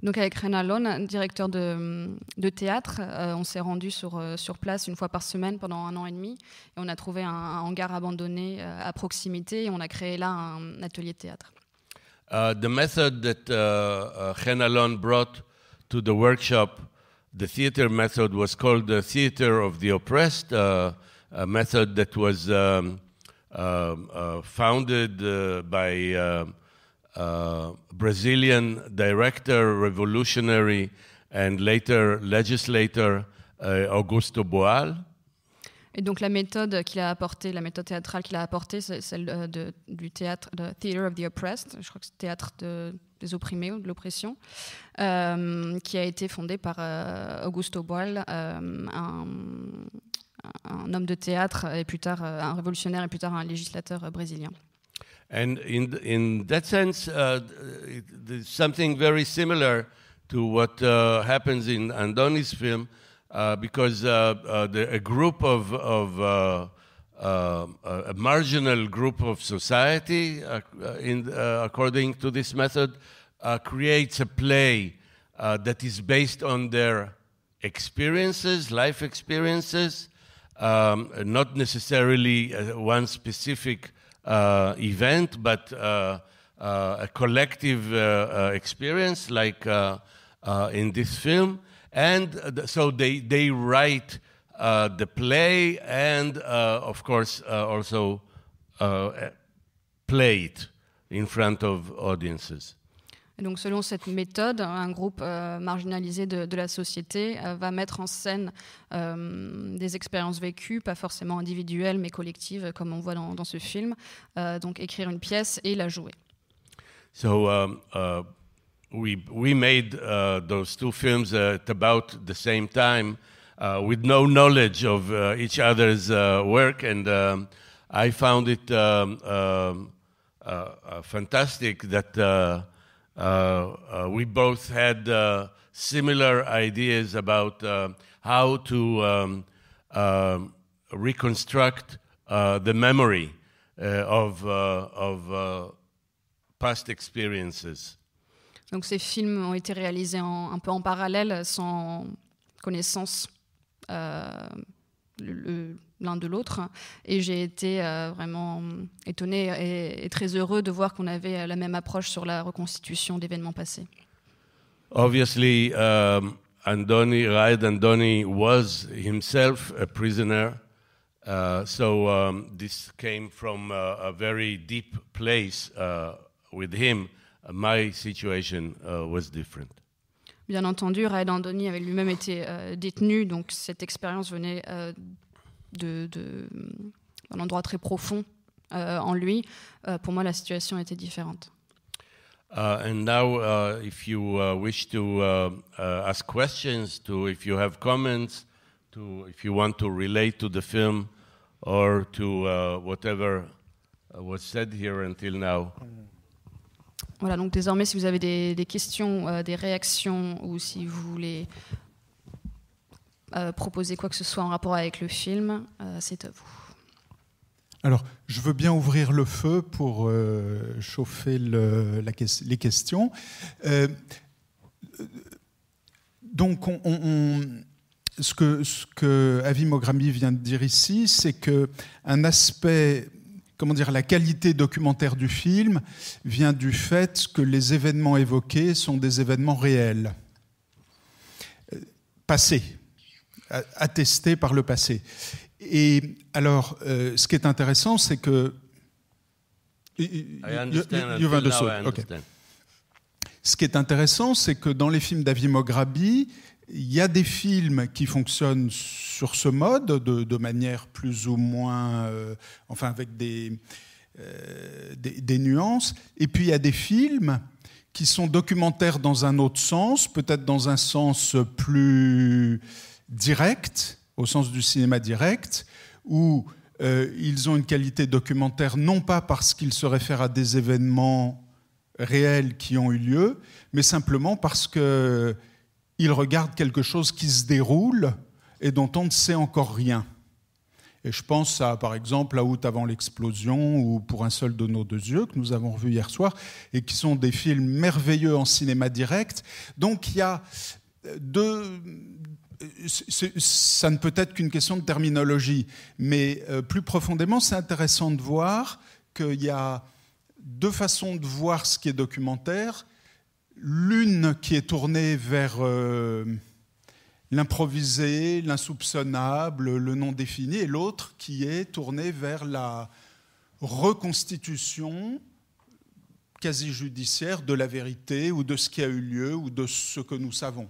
Donc avec Renalon, Lone, directeur de, de théâtre, euh, on s'est rendu sur, euh, sur place une fois par semaine pendant un an et demi et on a trouvé un, hangar abandonné euh, à proximité et on a créé là un atelier de théâtre. Uh, the method that uh, uh Renan Lone brought to the workshop, the theater method was called the theater of the oppressed, uh, a method that was um, um uh, founded by Uh, revolutionary, and later uh, Augusto Boal. Et donc la méthode qu'il a apportée, la méthode théâtrale qu'il a apportée, c'est celle euh, du théâtre, de Theater of the Oppressed, je crois que c'est théâtre de, des opprimés ou de l'oppression, euh, qui a été fondé par euh, Augusto Boal, un, un, homme de théâtre et plus tard un révolutionnaire et plus tard un législateur brésilien. And in, in that sense, uh, there's something very similar to what uh, happens in Andoni's film, uh, because uh, uh, the, a group of, of uh, a marginal group of society, in, according to this method, creates a play that is based on their experiences, life experiences, um, not necessarily one specific uh, event, but uh, uh, a collective experience like in this film. And so they, they write the play and, of course, also play it in front of audiences. donc, selon cette méthode, un groupe euh, marginalisé de, de, la société euh, va mettre en scène euh, des expériences vécues, pas forcément individuelles, mais collectives, comme on voit dans, dans ce film. donc, écrire une pièce et la jouer. So, um, uh, we, we made uh, those two films uh, at about the same time. Uh, with no knowledge of uh, each other's uh, work, and um, I found it um, um fantastic that Uh, uh, we both had uh, similar ideas about how to um, um reconstruct the memory of, of past experiences. Donc ces films ont été réalisés en, un peu en parallèle, sans connaissance euh, Euh, l'un de l'autre. Et j'ai été euh, vraiment étonné et, très heureux de voir qu'on avait euh, la même approche sur la reconstitution d'événements passés. Obviously, um, Andoni, Raed Andoni was himself a prisoner. Uh, so um, this came from a very deep place uh, with him. My situation uh, was different. Bien entendu, Raed Andoni avait lui-même été euh, détenu, donc cette expérience venait euh, d'un de, endroit très profond euh, en lui. pour moi, la situation était différente. Uh, and now, uh, if you uh, wish to uh, uh, ask questions, to if you have comments, to if you want to relate to the film or to whatever was said here until now. Mm. Voilà, donc désormais, si vous avez des, questions, euh, des réactions, ou si vous voulez euh, proposer quoi que ce soit en rapport avec le film, euh, c'est à vous. Alors, je veux bien ouvrir le feu pour chauffer les questions. donc, on, ce, que, ce que Avi Mogrami vient de dire ici, c'est qu'un aspect comment dire, la qualité documentaire du film vient du fait que les événements évoqués sont des événements réels, euh, passés, attestés par le passé. Et alors, euh, ce qui est intéressant, c'est que... Ce qui est intéressant, c'est que dans les films d'Avi Mograbi, il y a des films qui fonctionnent sur ce mode, de, manière plus ou moins, euh, enfin avec euh, des, des, nuances. Et puis il y a des films qui sont documentaires dans un autre sens, peut-être dans un sens plus direct, au sens du cinéma direct, où euh, ils ont une qualité documentaire non pas parce qu'ils se réfèrent à des événements réels qui ont eu lieu, mais simplement parce que il regarde quelque chose qui se déroule et dont on ne sait encore rien. Et je pense à, par exemple, à Août avant l'explosion ou Pour un seul de nos deux yeux, que nous avons revu hier soir, et qui sont des films merveilleux en cinéma direct. Donc il y a euh, deux. Euh, ça ne peut être qu'une question de terminologie, mais euh, plus profondément, c'est intéressant de voir qu'il y a deux façons de voir ce qui est documentaire L'une qui est tournée vers euh, l'improvisé, l'insoupçonnable, le non défini, et l'autre qui est tournée vers la reconstitution quasi judiciaire de la vérité ou de ce qui a eu lieu ou de ce que nous savons.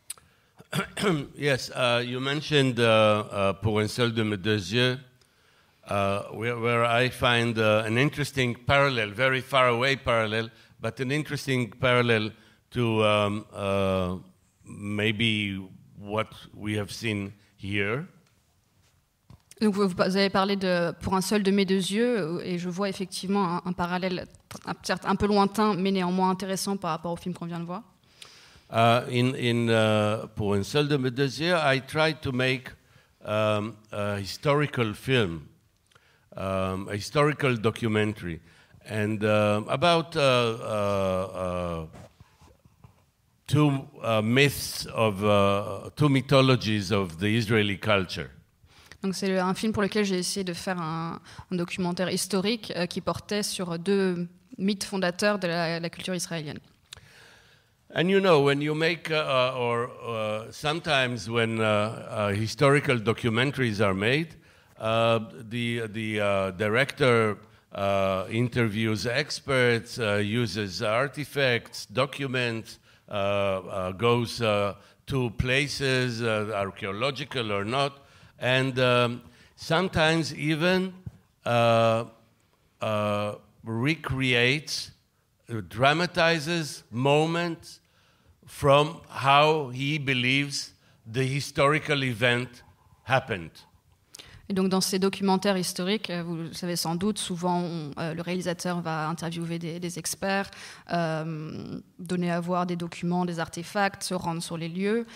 *coughs* yes, uh, you mentioned uh, uh, pour un seul de deux yeux, uh, where, I find an interesting parallel, very far away parallel, but an interesting parallel to um, uh, maybe what we have seen here. Donc vous avez parlé de pour un seul de mes deux yeux euh, et je vois effectivement un, un parallèle un, un peu lointain mais néanmoins intéressant par rapport au film qu'on vient de voir. Uh, in, in, uh, pour un seul de mes deux yeux, I tried to make um, a historical film, um, a historical documentary. And uh, about uh, uh, two myths of two mythologies of the Israeli culture. Donc c'est un film pour lequel j'ai essayé de faire un, un documentaire historique euh, qui portait sur deux mythes fondateurs de la, la culture israélienne. And you know, when you make uh, or uh, sometimes when uh, historical documentaries are made, the the director uh, interviews experts, uh, uses artifacts, documents, uh, goes to places, archaeological or not, and um, sometimes even recreates, dramatizes moments from how he believes the historical event happened. Et donc dans ces documentaires historiques, euh, vous le savez sans doute, souvent euh, le réalisateur va interviewer des, experts, euh, donner à voir des documents, des artefacts, se rendre sur les lieux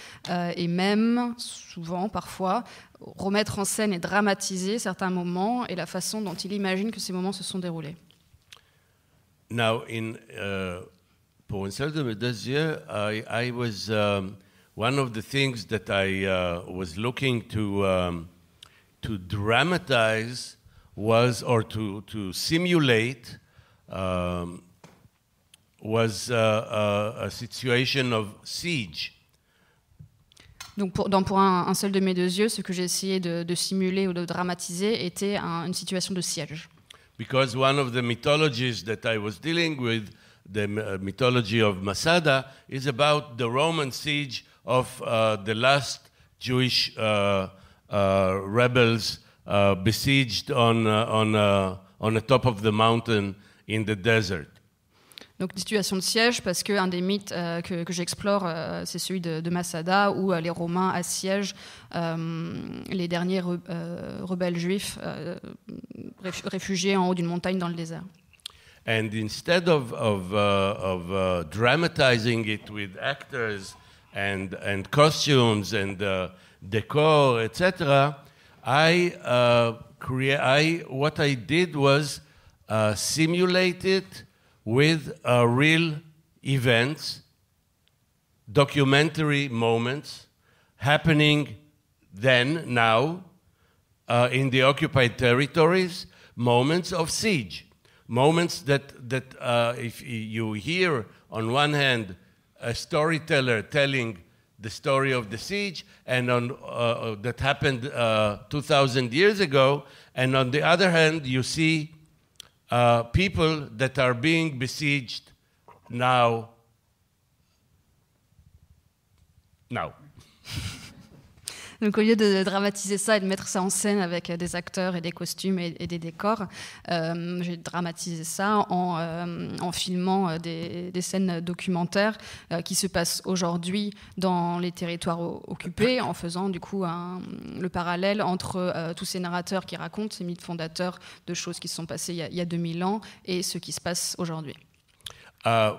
et même, souvent, parfois, remettre en scène et dramatiser certains moments et la façon dont il imagine que ces moments se sont déroulés. Now, pour de I, I was um, one of the uh, um, to dramatize was, or to, to simulate, um, was uh, a, uh, a situation of siege. Donc pour, dans Pour un, un, seul de mes deux yeux, ce que j'ai essayé de, de, simuler ou de dramatiser était un, une situation de siège. Because one of the mythologies that I was dealing with, the uh, mythology of Masada, is about the Roman siege of uh, the last Jewish uh, Uh, rebels uh, besieged on, uh, on, on the top of the mountain in the desert. Donc une situation de siège parce qu'un des mythes euh, que, que j'explore, euh, c'est celui de, de, Masada où euh, les Romains assiègent les derniers rebelles juifs réfugiés en haut d'une montagne dans le désert. And instead of, of, of dramatizing it with actors and, and costumes and, decor, etc., I uh, create. I what I did was uh, simulate it with uh, real events, documentary moments happening then, now, uh, in the occupied territories, moments of siege, moments that that uh, if you hear on one hand a storyteller telling the story of the siege and on, uh, uh that happened uh, 2,000 years ago. And on the other hand, you see uh, people that are being besieged now. Now. *laughs* Donc au lieu de dramatiser ça et de mettre ça en scène avec euh, des acteurs et des costumes et, des décors, euh, j'ai dramatisé ça en, euh, en filmant des, scènes documentaires qui se passent aujourd'hui dans les territoires occupés, en faisant du coup le parallèle entre tous ces narrateurs qui racontent ces mythes fondateurs de choses qui se sont passées il y a, 2000 ans et ce qui se passe aujourd'hui. Uh,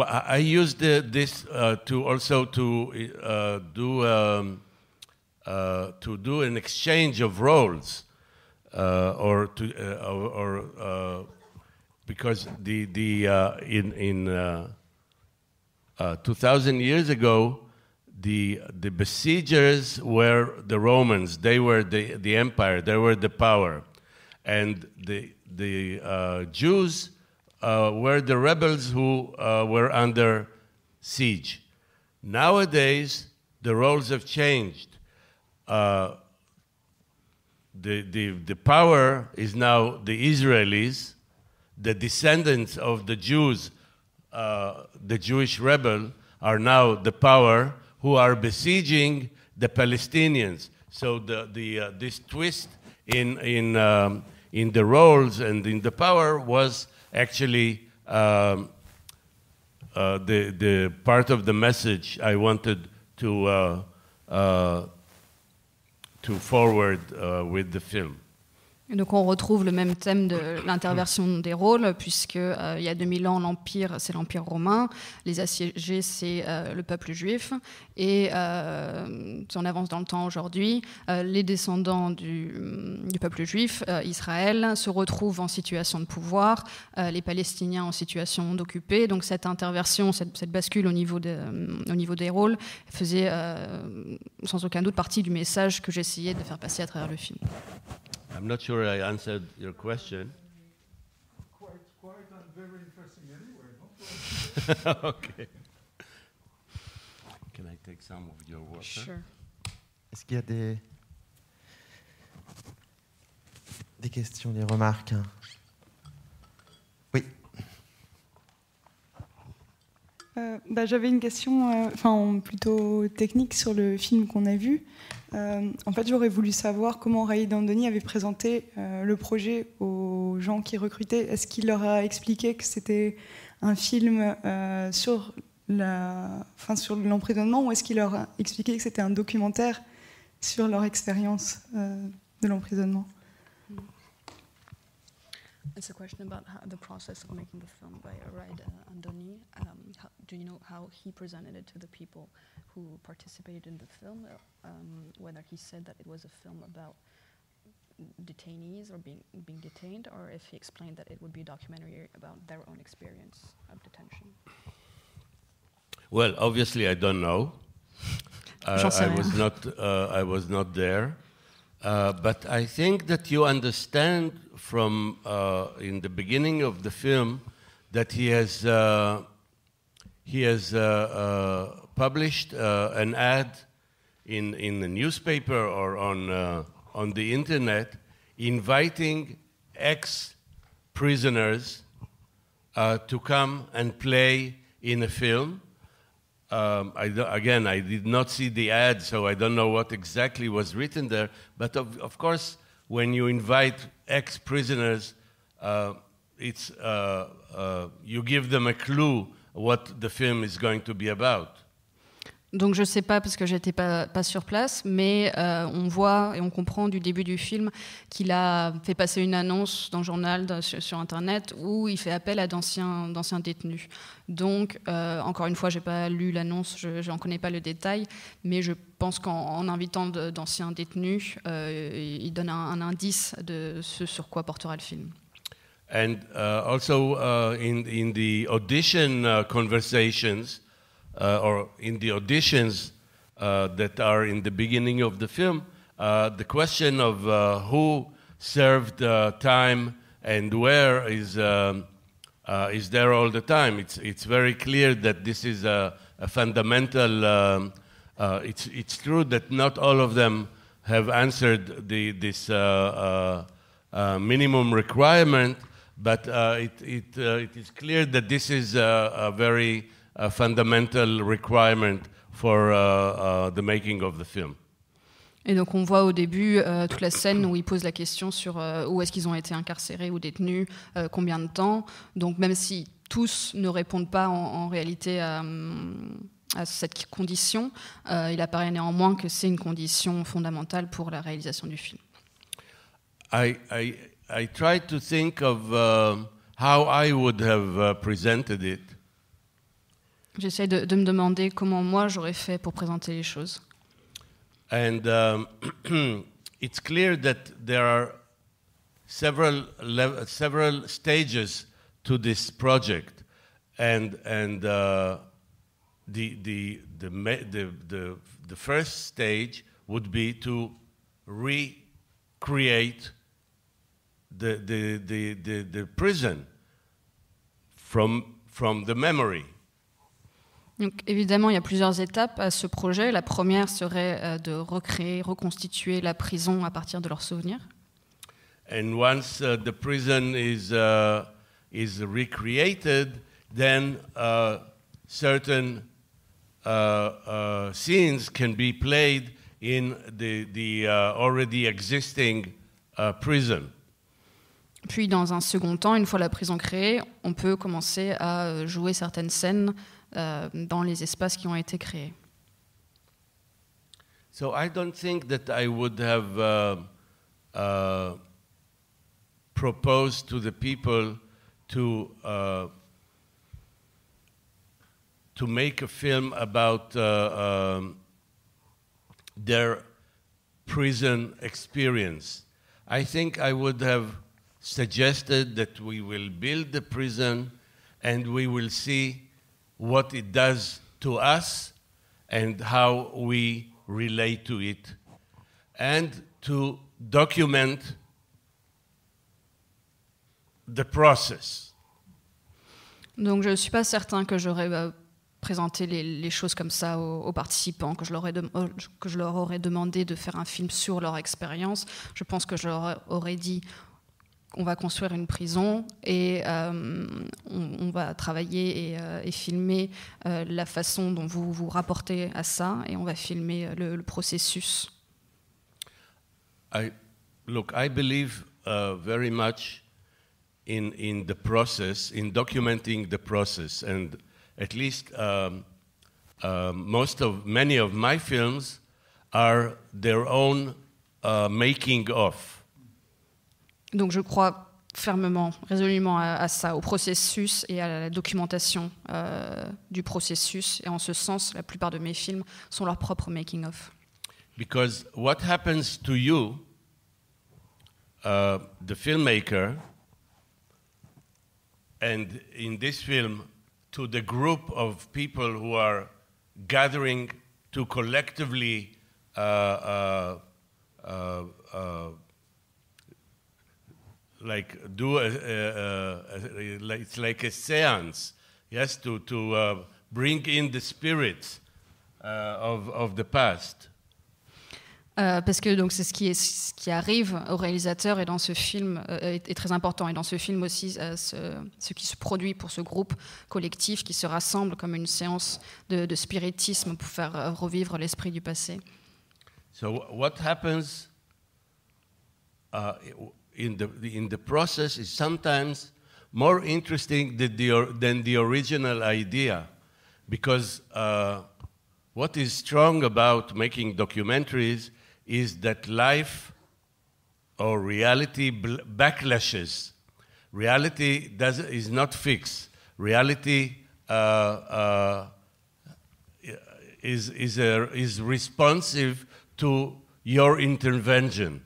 I used this uh, to uh, do um, Uh, to do an exchange of roles, uh, or to uh, or, because the the in in 2,000 years ago, the the besiegers were the Romans. They were the, the empire. They were the power, and the the uh, Jews uh, were the rebels who uh, were under siege. Nowadays, the roles have changed. Uh, the, the, the power is now the Israelis, the descendants of the Jews, uh, the Jewish rebel, are now the power who are besieging the Palestinians. So the, the, uh, this twist in, in, um, in the roles and in the power was actually um, uh, the, the part of the message I wanted to uh, uh, to forward uh, with the film. donc on retrouve le même thème de l'interversion des rôles, puisque euh, il y a 2000 ans, l'Empire, c'est l'Empire romain, les assiégés, c'est euh, le peuple juif, et euh, on avance dans le temps aujourd'hui, les descendants du, mm, peuple juif, Israël, se retrouvent en situation de pouvoir, les Palestiniens en situation d'occupé, donc cette interversion, cette, bascule au niveau, mm, au niveau des rôles faisait sans aucun doute partie du message que j'essayais de faire passer à travers le film. I'm not sure I answered your question. Quite, quite, and very interesting anyway. No? okay. Can I take some of your water? Sure. Est-ce qu'il y a des des questions, des remarques hein? Oui. Euh, bah, J'avais une question, euh, enfin plutôt technique sur le film qu'on a vu. Euh, en fait, j'aurais voulu savoir comment Ray Dandoni avait présenté euh, le projet aux gens qui recrutaient. Est-ce qu'il leur a expliqué que c'était un film euh, sur sur l'emprisonnement, ou est-ce qu'il leur a expliqué que c'était un documentaire sur leur expérience de l'emprisonnement It's a question about how the process of making the film by Raid uh, Andoni. Um, how, do you know how he presented it to the people who participated in the film? Uh, um, whether he said that it was a film about detainees or being being detained, or if he explained that it would be a documentary about their own experience of detention. Well, obviously, I don't know. I, I was not. Uh, I was not there. Uh, but I think that you understand from uh, in the beginning of the film that he has uh, he has uh, uh, published an ad in in the newspaper or on on the internet inviting ex prisoners to come and play in a film um, I again, I did not see the ad, so I don't know what exactly was written there. But of, of course, when you invite ex prisoners, uh, it's, uh, uh, you give them a clue what the film is going to be about. Donc je sais pas parce que j'étais pas, pas sur place, mais euh, on voit et on comprend du début du film qu'il a fait passer une annonce dans le journal sur, internet où il fait appel à d'anciens détenus. Donc euh, encore une fois, j'ai pas lu l'annonce, je n'en connais pas le détail, mais je pense qu'en invitant d'anciens détenus, euh, il donne un, indice de ce sur quoi portera le film. And uh, also uh, in in audition uh, conversations. uh, or in the auditions uh, that are in the beginning of the film, uh, the question of uh, who served uh, time and where is, um, is there all the time. It's, it's very clear that this is a, a fundamental, um, it's, it's true that not all of them have answered the, this minimum requirement, but it, it, it is clear that this is a, a very a fundamental requirement for uh, uh, the making of the film. Et donc on voit au début euh, toute la scène où ils posent la question sur euh, où est-ce qu'ils ont été incarcérés ou détenus, euh, combien de temps. Donc même si tous ne répondent pas en, réalité à, cette condition, il apparaît néanmoins que c'est une condition fondamentale pour la réalisation du film. I, I, I to think of uh, how J'essaie de, de, me demander comment moi j'aurais fait pour présenter les choses. And um, *clears throat* it's clear that there are several several stages to this project, and and uh, the, the, the the the the first stage would be to recreate the the the the, the prison from from the memory. Donc, évidemment, il y a plusieurs étapes à ce projet. La première serait euh, de recréer, reconstituer la prison à partir de leurs souvenirs. And once uh, the prison is, uh, is recreated, then uh, certain uh, scenes can be played in the, the already existing prison. Puis, dans un second temps, une fois la prison créée, on peut commencer à euh, jouer certaines scènes Euh, dans les espaces qui ont été créés. So I don't think that I would have uh, uh, proposed to the people to uh, to make a film about uh, um, their prison experience. I think I would have suggested that we will build the prison and we will see what it does to us and how we relate to it, and to document the process. Donc je ne suis pas certain que j'aurais euh, présenté les, choses comme ça aux, participants, que je, leur euh, que je leur aurais demandé de faire un film sur leur expérience. Je pense que je leur aurais dit on va construire une prison et euh, on, va travailler et, euh, filmer euh, la façon dont vous vous rapportez à ça et on va filmer le, processus. I, look, I believe uh, very much in in the process, in documenting the process, and at least um, uh, most of many of my films are their own uh, making of. Donc je crois fermement, résolument à, ça, au processus et à la documentation euh, du processus. Et en ce sens, la plupart de mes films sont leur propre making-of. Because what happens to you, uh, the filmmaker, and in this film, to the group of people who are gathering to collectively uh, uh, uh, uh like do it's like a parce que donc c'est ce qui est ce qui arrive au réalisateur et dans ce film euh, est, très important et dans ce film aussi euh, ce, qui se produit pour ce groupe collectif qui se rassemble comme une séance de, spiritisme pour faire euh, revivre l'esprit du passé. So what happens uh, in the, in the process is sometimes more interesting than the, than the original idea because uh, what is strong about making documentaries is that life or reality backlashes. Reality does, is not fixed. Reality uh, uh, is, is, a, is responsive to your intervention.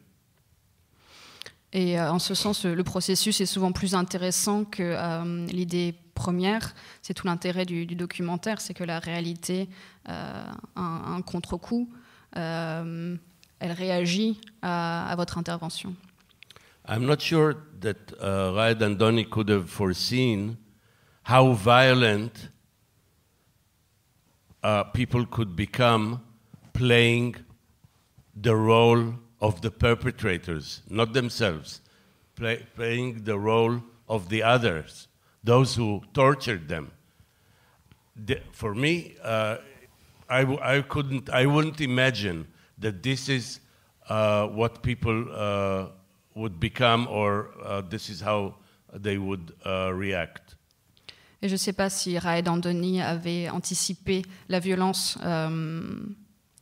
Et euh, en ce sens, euh, le processus est souvent plus intéressant que euh, l'idée première. C'est tout l'intérêt du, du, documentaire, c'est que la réalité euh, a un, contre-coup. elle réagit à, votre intervention. I'm not sure that uh, Raed and Donny could have foreseen how violent uh, people could become playing the role of the perpetrators, not themselves, play, playing the role of the others, those who tortured them. The, for me, uh, I, couldn't, I wouldn't imagine that this is uh, what people uh, would become or uh, this is how they would uh, react. Et je ne sais pas si Raed Andoni avait anticipé la violence. Euh,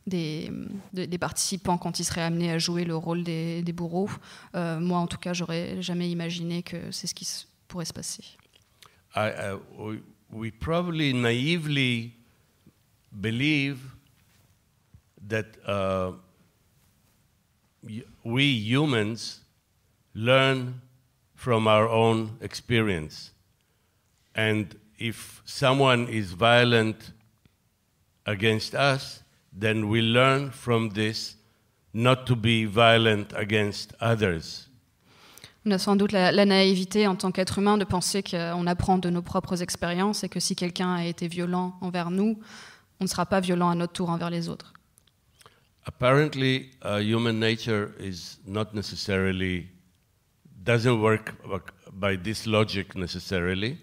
des, des, participants quand ils seraient amenés à jouer le rôle des, des bourreaux. Euh, moi, en tout cas, j'aurais jamais imaginé que c'est ce qui pourrait se passer. I, uh, we probably naively believe that uh, we humans learn from our own experience, and if someone is violent against us. On a sans doute la, la naïveté en tant qu'être humain de penser qu'on apprend de nos propres expériences et que si quelqu'un a été violent envers nous, on ne sera pas violent à notre tour envers les autres. Apparently, uh, human nature is not necessarily doesn't work by this logic necessarily.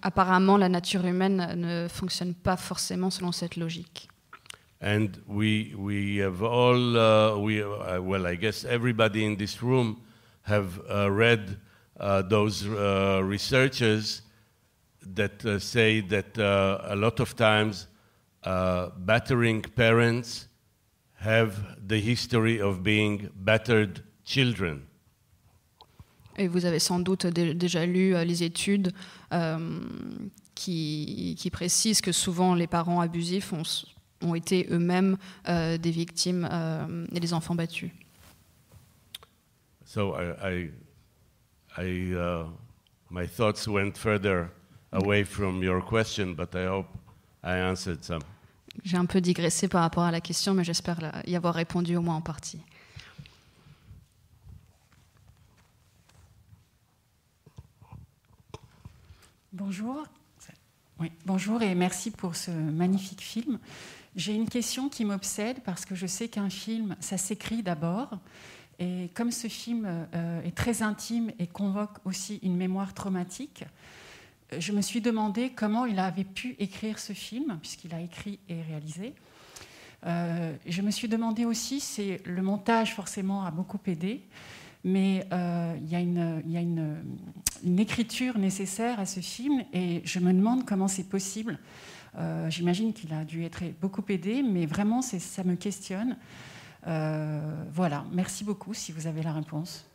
apparemment, la nature humaine ne fonctionne pas forcément selon cette logique. and we we have all uh, we uh, well I guess everybody in this room have uh, read uh, those uh, researchers that uh, say that a lot of times battering parents have the history of being battered children. Et vous avez sans doute déjà lu euh, les études euh, qui, qui précisent que souvent les parents abusifs ont ont été eux-mêmes euh, des victimes euh, et des enfants battus. J'ai un peu digressé par rapport à la question, mais j'espère y avoir répondu au moins en partie. Bonjour. bonjour et merci pour ce magnifique film. J'ai une question qui m'obsède parce que je sais qu'un film, ça s'écrit d'abord. Et comme ce film euh, est très intime et convoque aussi une mémoire traumatique, je me suis demandé comment il avait pu écrire ce film, puisqu'il a écrit et réalisé. Euh, je me suis demandé aussi, c'est le montage forcément a beaucoup aidé, mais euh, il y a, une, écriture nécessaire à ce film, et je me demande comment c'est possible euh, J'imagine qu'il a dû être beaucoup aidé, mais vraiment, ça me questionne. Euh, voilà, merci beaucoup si vous avez la réponse.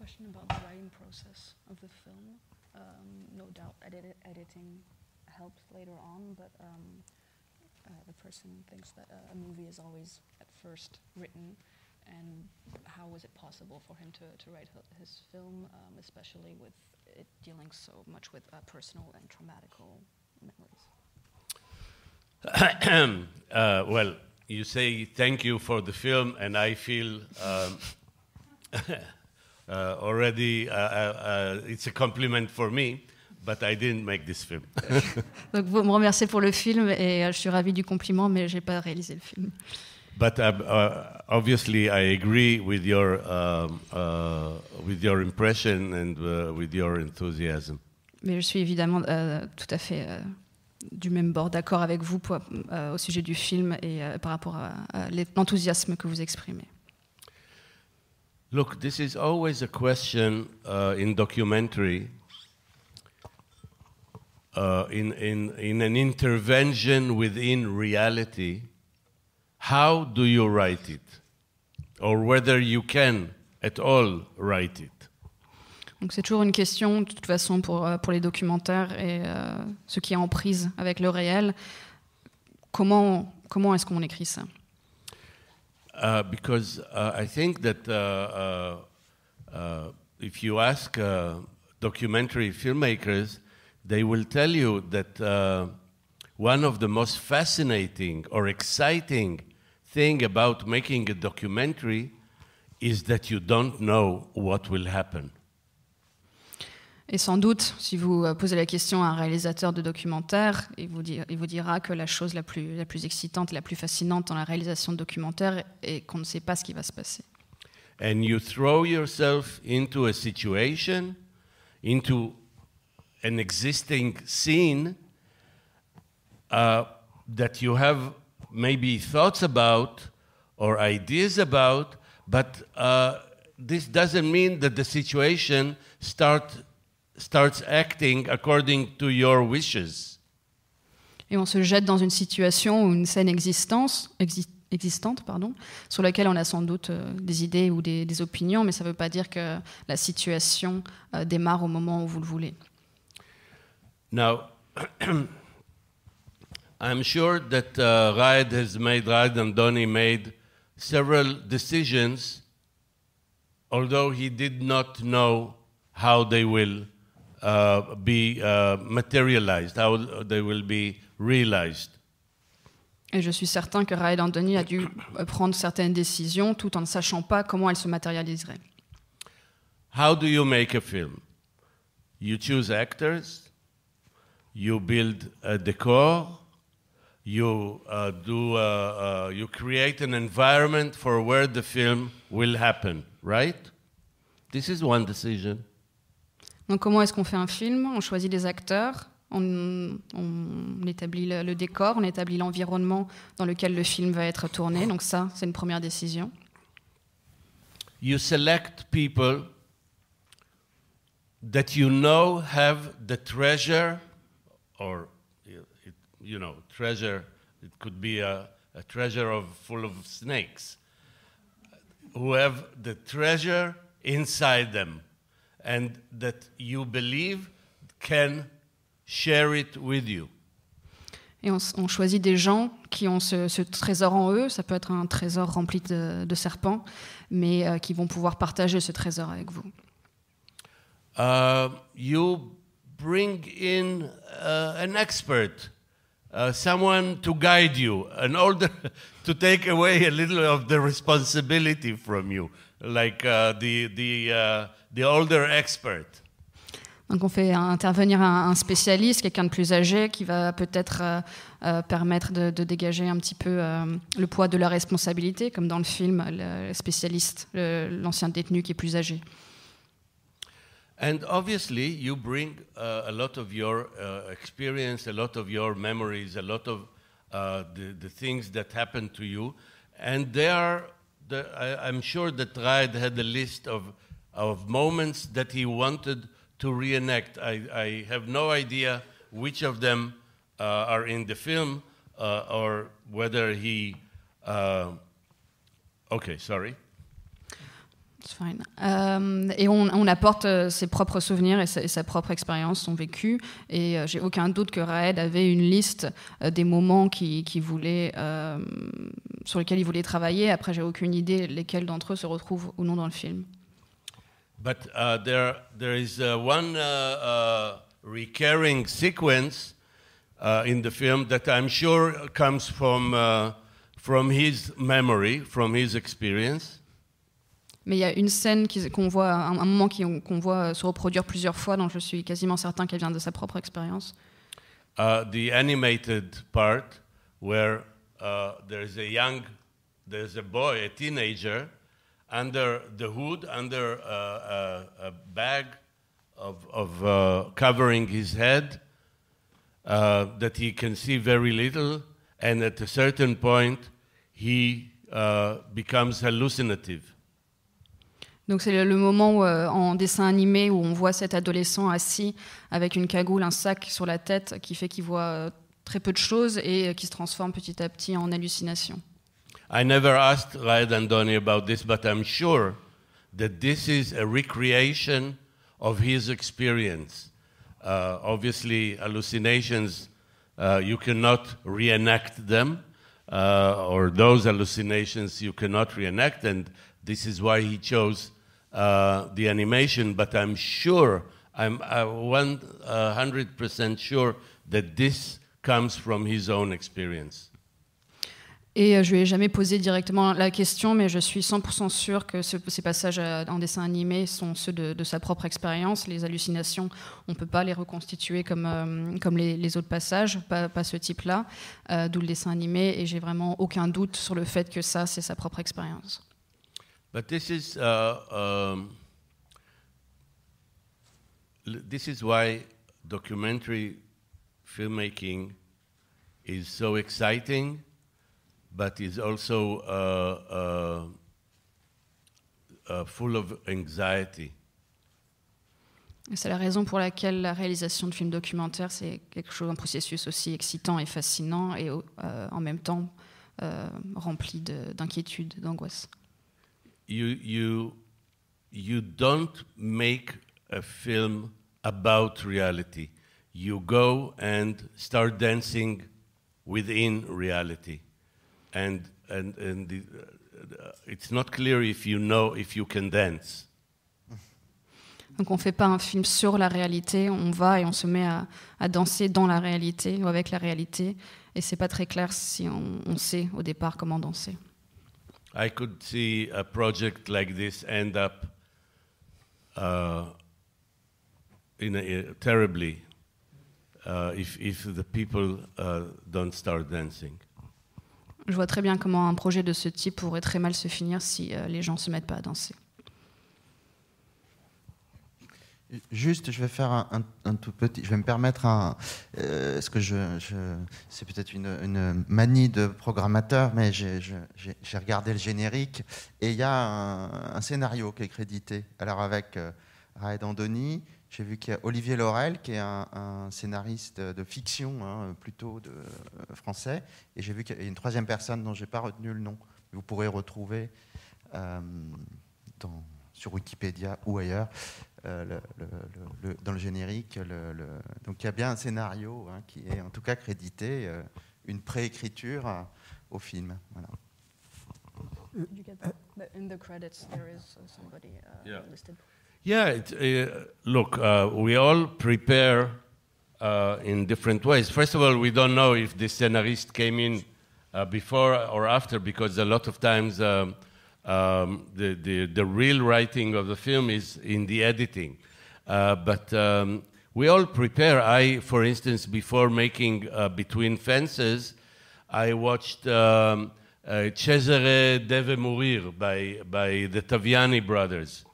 question about the writing process of the film. Um, no doubt edit editing helped later on, but um, uh, the person thinks that uh, a movie is always at first written. And how was it possible for him to, to write his film, um, especially with it dealing so much with uh, personal and traumatical memories? *coughs* uh, well, you say thank you for the film, and I feel um, *laughs* uh, already uh, uh, uh, it's a compliment for me. But I didn't make this film. *laughs* Donc vous me remerciez pour le film et euh, je suis ravi du compliment, mais j'ai pas réalisé le film. But um, uh, obviously, I agree with your um, uh, with your impression and uh, with your enthusiasm. Mais je suis évidemment euh, tout à fait euh, du même bord d'accord avec vous euh, au sujet du film et par rapport à, l'enthousiasme que vous exprimez. Look, this is always a question uh, in documentary, uh, in, in, in an intervention within reality. How do you write it? Or whether you can at all write it? Donc c'est toujours une question, de toute façon, pour, euh, pour les documentaires et euh, ce qui est en prise avec le réel. Comment, comment est-ce qu'on écrit ça uh, Because uh, I think that uh, uh, uh if you ask documentary filmmakers, they will tell you that one of the most fascinating or exciting thing about making a documentary is that you don't know what will happen. Et sans doute, si vous euh, posez la question à un réalisateur de documentaire, il vous, dira que la chose la plus, la plus excitante, la plus fascinante dans la réalisation de documentaire est qu'on ne sait pas ce qui va se passer. And you throw yourself into a situation, into an existing scene uh, that you have maybe thoughts about or ideas about, but uh, this doesn't mean that the situation starts starts acting according to your wishes. Et on se jette dans une situation ou une scène existence, existante pardon, sur laquelle on a sans doute euh, des idées ou des, des opinions, mais ça ne veut pas dire que la situation euh, démarre au moment où vous le voulez. Now, *clears throat* I'm sure that uh, Raed has made, Raed and Donny made several decisions, although he did not know how they will uh, be uh, materialized, how they will be realized. Et je suis certain que Raël Anthony a dû prendre certaines décisions tout en ne sachant pas comment elles se matérialiseraient. How do you make a film? You choose actors, you build a decor, you uh, do uh, uh, you create an environment for where the film will happen, right? This is one decision. Donc comment est-ce qu'on fait un film On choisit des acteurs, on, établit le, décor, on établit l'environnement dans lequel le film va être tourné. Donc ça, c'est une première décision. You select people that you know have the treasure, or you know, treasure. It could be a, a treasure of, full of snakes, who have the treasure inside them and that you believe can share it with you. Et on, on, choisit des gens qui ont ce, ce, trésor en eux. Ça peut être un trésor rempli de, de serpents, mais euh, qui vont pouvoir partager ce trésor avec vous. Uh, you bring in uh, an expert, uh, someone to guide you, an older, *laughs* to take away a little of the responsibility from you, like uh, the the the older expert. Donc on fait intervenir un, spécialiste, quelqu'un de plus âgé, qui va peut-être euh, euh, permettre de, de, dégager un petit peu euh, le poids de la responsabilité, comme dans le film, le spécialiste, l'ancien détenu qui est plus âgé. And obviously, you bring uh, a lot of your uh, experience, a lot of your memories, a lot of uh, the, the, things that happened to you. And there, the, I'm sure that Ride had a list of of moments that he wanted to reenact. I, I have no idea which of them uh, are in the film ou uh, or whether he. Uh, okay, sorry. It's fine. Um, et on, apporte euh, ses propres souvenirs et sa, propre expérience, son vécu. Et euh, j'ai aucun doute que Raed avait une liste euh, des moments qui, qui voulait, sur lesquels il voulait travailler. Après, j'ai aucune idée lesquels d'entre eux se retrouvent ou non dans le film. But uh, there, there is uh, one uh, uh recurring sequence uh, in the film that I'm sure comes from, uh, from his memory, from his experience. Mais il y a une scène qu'on voit, un, un moment qu'on qu voit euh, se reproduire plusieurs fois, dont je suis quasiment certain qu'elle vient de sa propre expérience. Uh, the animated part where uh, there's a young, there's a boy, a teenager, under the hood, under a, bag of, uh, covering his head, uh, that he can see very little, and at a certain point, he uh, becomes hallucinative. Donc c'est le moment euh, en dessin animé où on voit cet adolescent assis avec une cagoule, un sac sur la tête qui fait qu'il voit euh, très peu de choses et euh, qui se transforme petit à petit en hallucination. I never asked Raed Andoni about this, but I'm sure that this is a recreation of his experience. Uh, obviously, hallucinations, uh, you cannot reenact them, uh, or those hallucinations you cannot reenact, and this is why he chose uh, the animation. But I'm sure, I'm 100% uh, uh, sure that this comes from his own experience. Et euh, je lui ai jamais posé directement la question, mais je suis 100% sûre que ces passages euh, en dessin animé sont ceux de, sa propre expérience. Les hallucinations, on ne peut pas les reconstituer comme, euh, comme les, autres passages, pas, ce type-là, d'où le dessin animé. Et j'ai vraiment aucun doute sur le fait que ça, c'est sa propre expérience. But this is, uh, um, this is why documentary filmmaking is so exciting but is also uh, uh, uh full of anxiety. C'est la raison pour laquelle la réalisation de films documentaires, c'est quelque chose, un processus aussi excitant et fascinant et euh, en même temps euh, rempli d'inquiétude, d'angoisse. You, you, you don't make a film about reality. You go and start dancing within reality. and and and the, uh, it's not clear if you know if you can dance. Donc on fait pas un film sur la réalité, on va et on se met à, à danser dans la réalité ou avec la réalité, et c'est pas très clair si on, on sait au départ comment danser. I could see a project like this end up uh, in a, uh, terribly uh, if if the people uh, don't start dancing. je vois très bien comment un projet de ce type pourrait très mal se finir si euh, les gens ne se mettent pas à danser. Juste, je vais faire un, tout petit. Je vais me permettre un. Euh, ce que je, c'est peut-être une, manie de programmateur, mais j'ai regardé le générique et il y a un, scénario qui est crédité. Alors avec euh, Raed Andoni, j'ai vu qu'il y a Olivier Laurel, qui est un, scénariste de fiction, hein, plutôt de, euh, français. Et j'ai vu qu'il y a une troisième personne dont je n'ai pas retenu le nom. Vous pourrez retrouver euh, dans, sur Wikipédia ou ailleurs, euh, le, le, dans le générique. Donc il y a bien un scénario hein, qui est en tout cas crédité, une préécriture au film. Voilà. in the credits there is somebody uh, Yeah, it, uh, look, uh, we all prepare uh, in different ways. First of all, we don't know if the scenarist came in uh, before or after because a lot of times um, um, the, the, the, real writing of the film is in the editing. Uh, but um, we all prepare. I, for instance, before making uh, Between Fences, I watched um, Cesare deve morir by, by the Taviani brothers.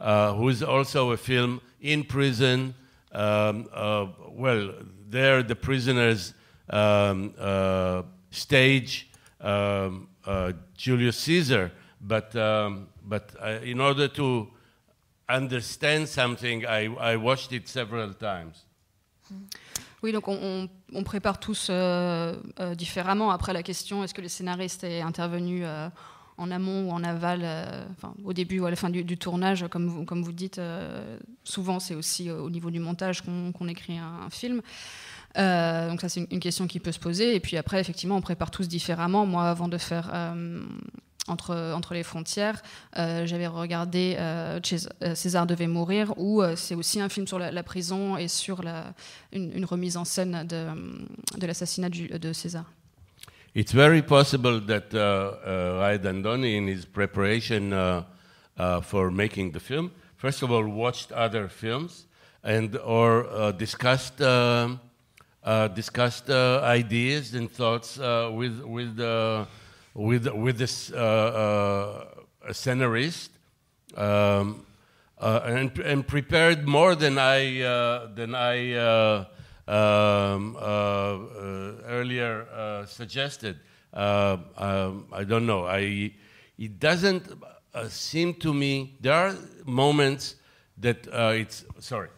Uh, who is also a film in prison. Um, uh, well, there the prisoners um, uh, stage um, Julius Caesar, but um, but in order to understand something, I, I watched it several times. Oui, donc on, on, on prépare tous euh, euh, différemment. Après la question, est-ce que les scénaristes est intervenu euh, en amont ou en aval, euh, au début ou à la fin du, tournage, comme vous, dites, euh, souvent c'est aussi euh, au niveau du montage qu'on écrit un, film. donc ça c'est une, question qui peut se poser. Et puis après, effectivement, on prépare tous différemment. Moi, avant de faire... Entre, les frontières. J'avais regardé César devait mourir, où c'est aussi un film sur la, prison et sur une, remise en scène de l'assassinat de César. It's very possible that uh, uh, Dandoni, in his preparation uh, uh, for making the film, first of all watched other films and or uh, discussed uh, discussed ideas and thoughts with with with with this scenarist. Um, and, and prepared more than I than I um, uh, uh, earlier uh, suggested. Um, um, I don't know. I, it doesn't seem to me, there are moments that it's, sorry.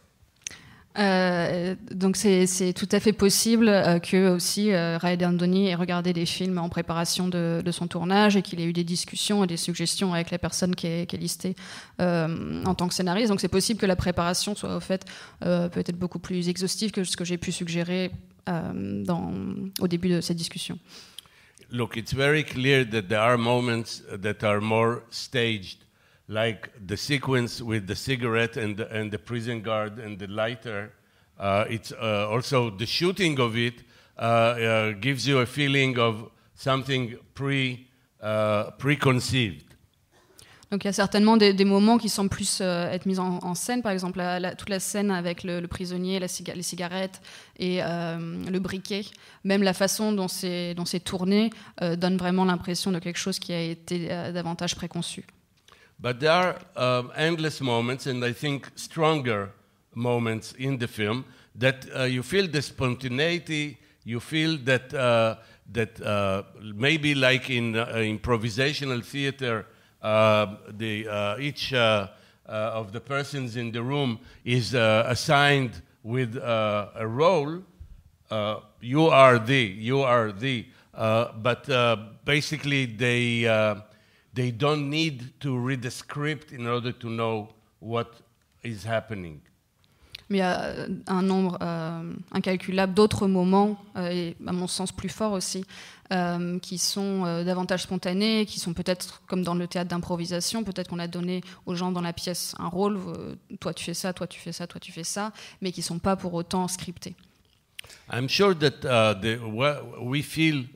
Euh, donc c'est tout à fait possible euh, que aussi euh, Raed Andoni ait regardé des films en préparation de, son tournage et qu'il ait eu des discussions et des suggestions avec la personne qui est, qui listée euh, en tant que scénariste. Donc c'est possible que la préparation soit au fait peut-être beaucoup plus exhaustive que ce que j'ai pu suggérer dans, au début de cette discussion. Look, it's very clear that there are moments that are more staged lighter. shooting feeling Donc il y a certainement des, moments qui semblent plus euh, être mis en, scène, par exemple toute la scène avec le, prisonnier, les cigarettes et euh, le briquet. Même la façon dont c'est tourné euh, donne vraiment l'impression de quelque chose qui a été davantage préconçu. But there are um, endless moments, and I think stronger moments in the film that uh, you feel the spontaneity, you feel that uh, that uh, maybe like in uh, improvisational theater, uh, the uh, each of the persons in the room is assigned with a role. you are the, you are the, but basically they They don't need to read the script in order to know what is happening. Mais il y a euh, un nombre euh, incalculable d'autres moments, euh, et à mon sens plus forts aussi, qui sont davantage spontanés, qui sont peut-être comme dans le théâtre d'improvisation, peut-être qu'on a donné aux gens dans la pièce un rôle, toi tu fais ça, toi tu fais ça, toi tu fais ça, mais qui ne sont pas pour autant scriptés. I'm sure that uh, the, we feel,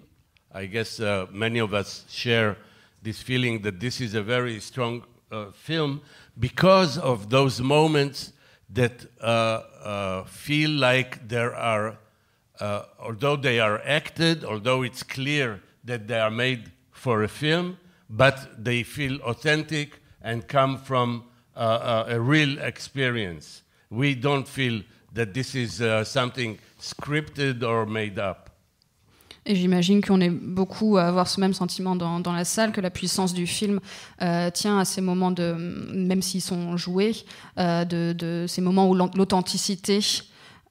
I guess uh, many of us share this feeling that this is a very strong uh, film because of those moments that uh, uh, feel like there are, uh, although they are acted, although it's clear that they are made for a film, but they feel authentic and come from uh, uh, a real experience. We don't feel that this is something scripted or made up. Et j'imagine qu'on est beaucoup à avoir ce même sentiment dans, la salle, que la puissance du film euh, tient à ces moments de, même s'ils sont joués, euh, de, ces moments où l'authenticité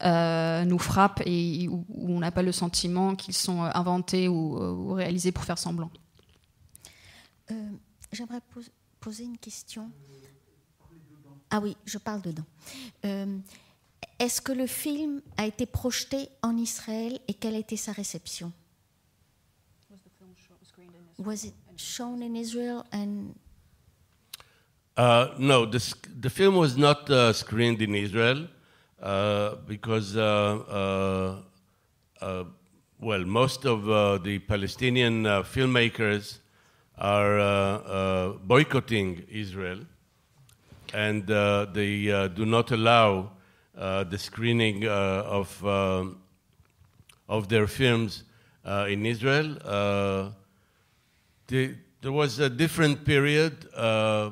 euh, nous frappe et où, on n'a pas le sentiment qu'ils sont inventés ou, réalisés pour faire semblant. J'aimerais poser une question. Ah oui, je parle dedans. Est-ce que le film a été projeté en Israël et quelle a été sa réception Was it shown in Israel and? Uh, no, the, the film was not uh, screened in Israel uh, because, uh, uh, uh, well, most of the Palestinian filmmakers are boycotting Israel and they do not allow the screening of, um, of their films in Israel the, there was a different period uh,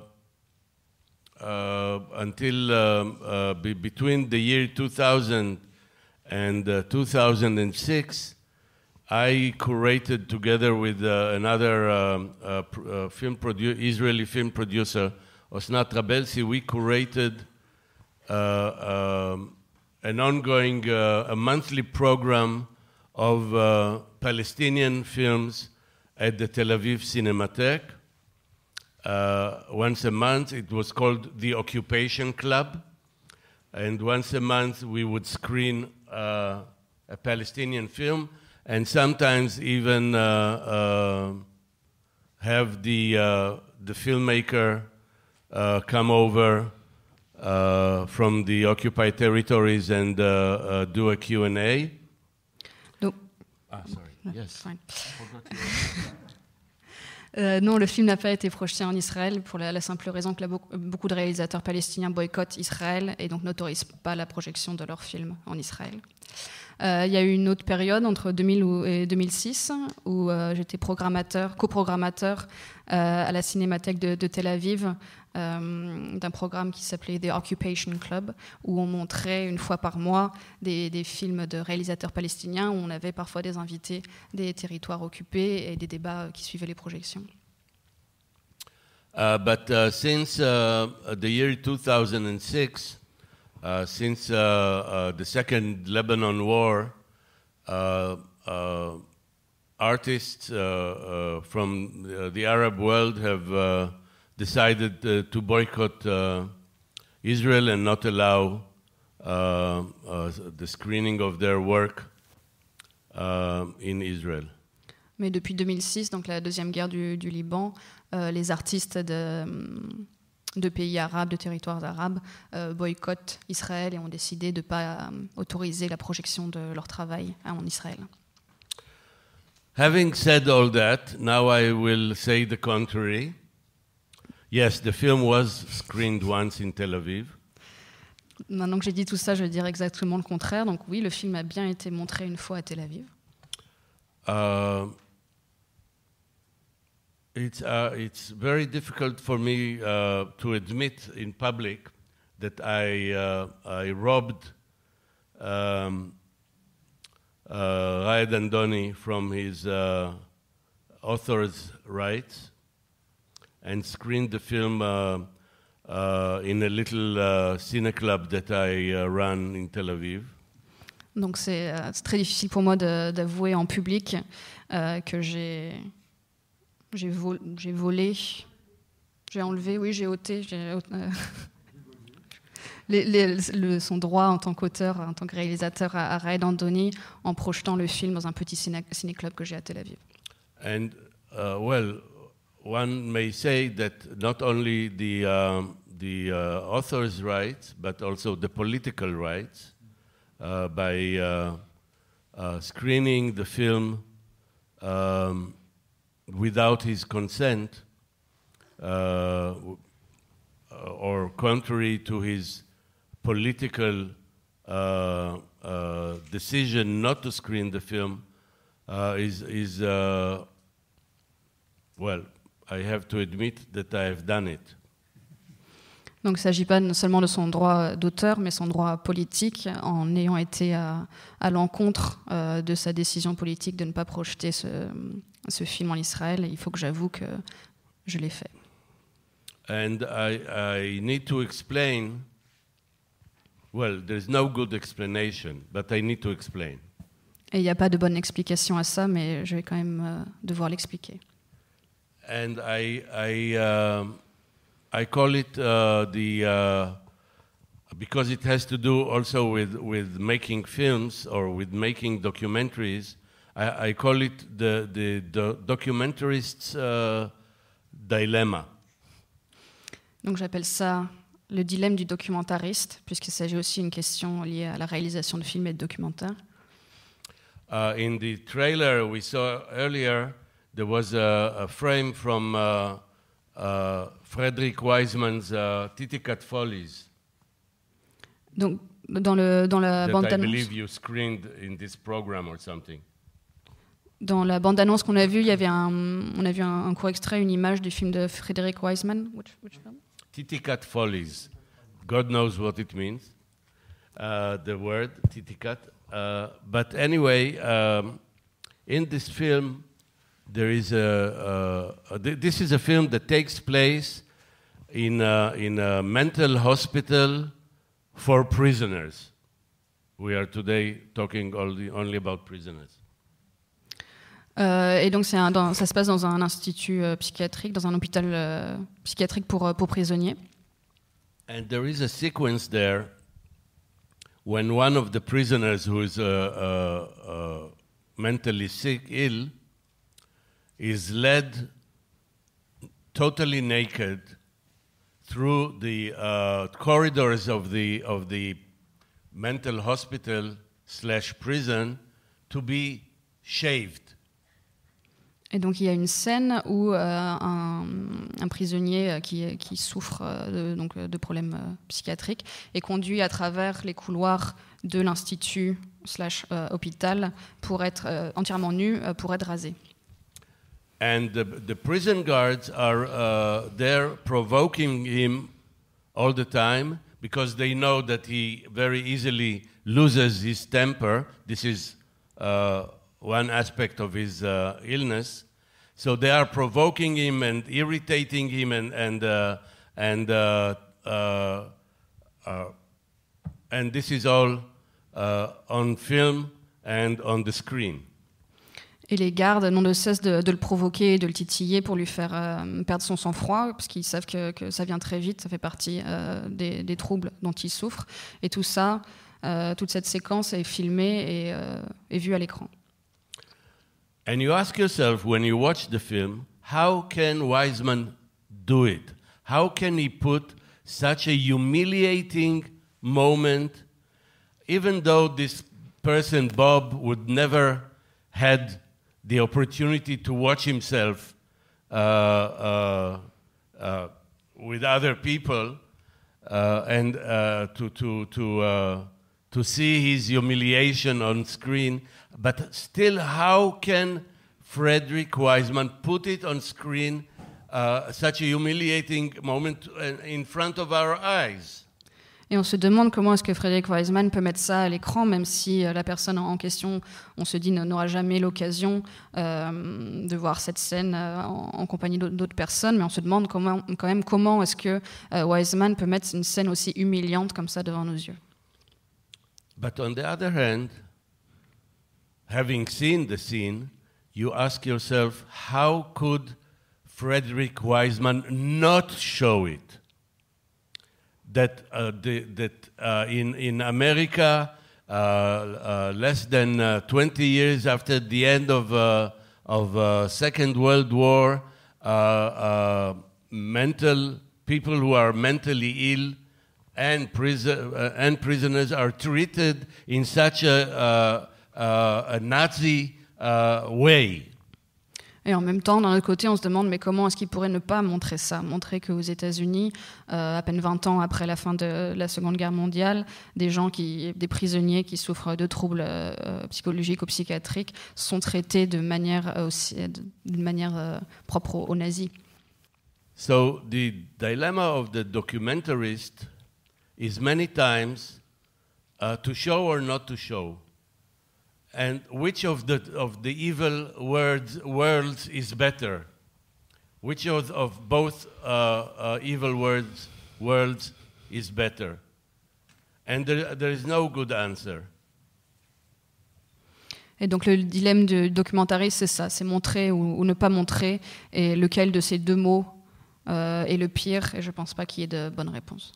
uh, until um, uh, be between the year 2000 and uh, 2006. I curated together with uh, another um, film Israeli film producer, Osnat Rabelsi, we curated um, an ongoing, a monthly program of Palestinian films at the Tel Aviv Cinematheque. Uh, once a month, it was called the Occupation Club. And once a month, we would screen uh, a Palestinian film and sometimes even uh, uh have the, uh, the filmmaker uh, come over from the occupied territories and do a Q&A. No. Ah, sorry. *laughs* Euh, non, le film n'a pas été projeté en Israël pour la, simple raison que beaucoup de réalisateurs palestiniens boycottent Israël et donc n'autorisent pas la projection de leur films en Israël. Euh, il y a eu une autre période entre 2000 et 2006 où euh, j'étais programmateur, coprogrammateur euh, à la Cinémathèque de, Tel Aviv d'un programme qui s'appelait The Occupation Club, où on montrait une fois par mois des, films de réalisateurs palestiniens, où on avait parfois des invités des territoires occupés et des débats qui suivaient les projections. but 2006, Uh, since uh, uh, the second Lebanon war, uh, artists from the Arab world have decided to boycott Israel and not allow the screening of their work in Israel. Mais depuis 2006, donc la deuxième guerre du, du Liban, euh, les artistes de de pays arabes, de territoires arabes, euh, boycottent Israël et ont décidé de ne pas euh, autoriser la projection de leur travail en Israël. Having said all that, now I will say the contrary. Yes, the film was screened once in Tel Aviv. Maintenant que j'ai dit tout ça, je vais dire exactement le contraire. Donc oui, le film a bien été montré une fois à Tel Aviv. Euh, It's, uh, it's very difficult for me uh, to admit in public that I, uh, I robbed um, uh, Raed Andoni from his uh, author's rights and screened the film uh, in a little cine club that I run in Tel Aviv. Donc c'est euh, très difficile pour moi d'avouer en public euh, que j'ai J'ai vol, volé, j'ai enlevé, oui, j'ai ôté. Euh, *laughs* les, les, son droit en tant qu'auteur, en tant que réalisateur à, à Ray Andoni en projetant le film dans un petit ciné-club que j'ai à Tel Aviv. And uh, well, one may say that not only the, uh, the uh, author's rights, but also the political rights uh, by uh, uh, screening the film. Um, without his consent uh, or contrary to his political uh, uh, decision not to screen the film uh is, is uh well, I have to admit that I have done it. Donc il ne s'agit pas seulement de son droit d'auteur, mais son droit politique, en ayant été à, à l'encontre euh, de sa décision politique de ne pas projeter ce, ce film en Israël. Il faut que j'avoue que je l'ai fait. And I, I need to explain. Well, there's no good explanation, but I need to explain. Et il n'y a pas de bonne explication à ça, mais je vais quand même euh, devoir l'expliquer. And I, I, uh, I call it uh, the uh, because it has to do also with with making films or with making documentaries. I, I call it the, the, the documentarist's uh, dilemma. Donc j'appelle ça le dilemme du documentariste, puisqu'il s'agit aussi d'une question liée à la réalisation de films et de documentaires. Uh, in the trailer we saw earlier, there was a, frame from uh, uh, Frederick Wiseman's uh, Titicat Follies. Donc, dans, le, dans la that bande I believe you screened in this program or something dans la bande-annonce qu'on a vue, il y avait un, on a vu un, un, court extrait, une image du film de Frederick Wiseman. Which, which film? Titicat Follies. God knows what it means, uh, the word Titicat. Uh, but anyway, um, in this film, there is a, uh a, This is a film that takes place in a, in a mental hospital for prisoners. We are today talking only, only about prisoners. Euh, et donc, ça se passe dans un institut euh, psychiatrique, dans un hôpital euh, psychiatrique pour, prisonniers. And there is a sequence there when one of the prisoners who is uh, uh, uh, mentally sick, ill, is led totally naked through the uh, corridors of the of the mental hospital slash prison to be shaved. Et donc il y a une scène où euh, un, un, prisonnier euh, qui, qui souffre euh, de, donc, de problèmes psychiatriques est conduit à travers les couloirs de l'institut slash hôpital pour être entièrement nu pour être rasé. And the, the prison guards are uh, there provoking him all the time because they know that he very easily loses his temper. This is uh, one aspect of his uh, illness. So they are provoking him and irritating him and, and, uh, film and on the screen. Et les gardes n'ont de cesse de, le provoquer et de le titiller pour lui faire euh, perdre son sang-froid, parce qu'ils savent que, ça vient très vite, ça fait partie euh, des, troubles dont il souffre. Et tout ça, euh, toute cette séquence est filmée et vue à l'écran. And you ask yourself when you watch the film, how can Wiseman do it? How can he put such a humiliating moment, even though this person, Bob, would never had the opportunity to watch himself uh, uh, uh, with other people uh, and uh, to, to, to, uh, to see his humiliation on screen. But still, how can Frederick Wiseman put it on screen, uh, such a humiliating moment in front of our eyes? Et on se demande comment est-ce que Frédéric Wiseman peut mettre ça à l'écran, même si euh, la personne en question, on se dit, n'aura jamais l'occasion euh, de voir cette scène euh, en, compagnie d'autres personnes. Mais on se demande comment, quand même comment est-ce que euh, Wiseman peut mettre une scène aussi humiliante comme ça devant nos yeux. But on the other hand, having seen the scene, you ask yourself, how could Frederick Wiseman not show it? That, uh, the, that uh, in, in America, uh, uh less than uh, 20 years after the end of, uh, of Second World War, mental people who are mentally ill and, prison, and prisoners are treated in such a Euh, Nazi euh, way. Et en même temps, d'un autre côté, on se demande mais comment est-ce qu'il pourrait ne pas montrer ça Montrer qu'aux États-Unis, euh, à peine 20 ans après la fin de la Seconde Guerre mondiale, des gens, qui, des prisonniers qui souffrent de troubles psychologiques ou psychiatriques sont traités de manière, d'une manière propre aux, nazis. So the dilemma of the documentarist is many times uh, to show or not to show and which of the, of the evil words, worlds is better? Which of, of both uh, uh, evil words, worlds is better? And there, there is no good answer. Et donc le dilemme du documentariste, c'est ça, c'est montrer ou, ou, ne pas montrer, et lequel de ces deux mots euh, est le pire, et je ne pense pas qu'il y ait de bonne réponse.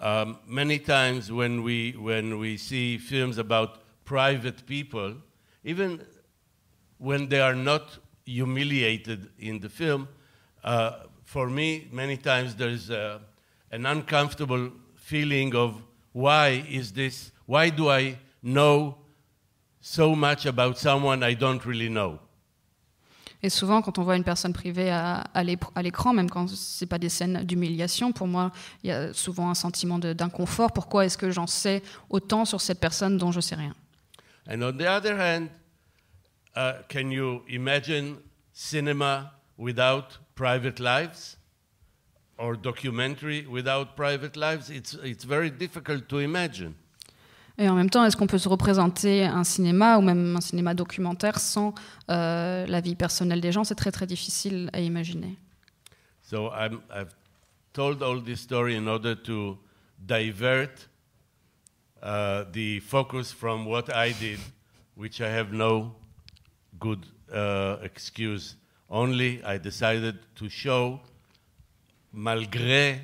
Um, many times when we, when we see films about et souvent, quand on voit une personne privée à, à l'écran, même quand ce n'est pas des scènes d'humiliation, pour moi, il y a souvent un sentiment d'inconfort. Pourquoi est-ce que j'en sais autant sur cette personne dont je sais rien And on the other hand, uh, can you imagine cinema without private lives or documentary without private lives? It's, it's very difficult to imagine. Et en même temps, est-ce qu'on peut se représenter un cinéma ou même un cinéma documentaire sans euh, la vie personnelle des gens C'est très très difficile à imaginer. So I'm, I've told all this story in order to divert Uh, the focus from what I did, which I have no good uh, excuse. Only I decided to show, malgré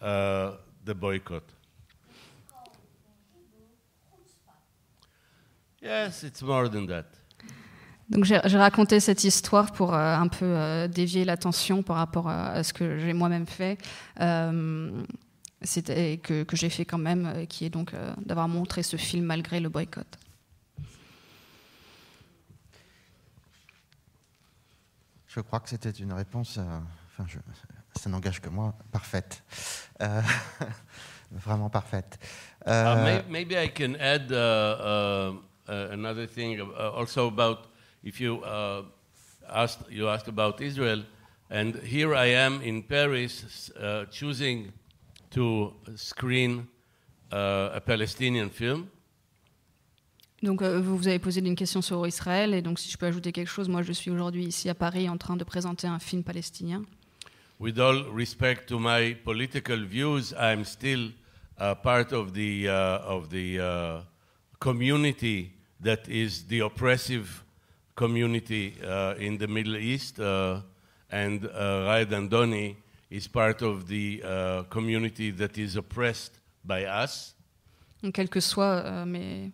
uh, the boycott. Yes, it's more than that. Donc j'ai raconté cette histoire pour euh, un peu euh, dévier l'attention par rapport à, ce que j'ai moi-même fait. Euh, que, que j'ai fait quand même, euh, qui est donc euh, d'avoir montré ce film malgré le boycott. Je crois que c'était une réponse, euh, enfin, je, ça n'engage que moi, parfaite. Euh, *laughs* vraiment parfaite. Peut-être que ah, maybe I can add autre uh, chose, uh, uh, another thing also about, if you, asked, you asked about Israel, and here I am in Paris choosing to screen uh, a Palestinian film. Donc euh, vous, avez posé une question sur Israël et donc si je peux ajouter quelque chose, moi je suis aujourd'hui ici à Paris en train de présenter un film palestinien. With all respect to my political views, I'm still a part of the uh, of the uh, community that is the oppressive community uh, in the Middle East, uh, and uh, Raed Andoni is part of the uh, community that is oppressed by us. quelle que soit euh, mes,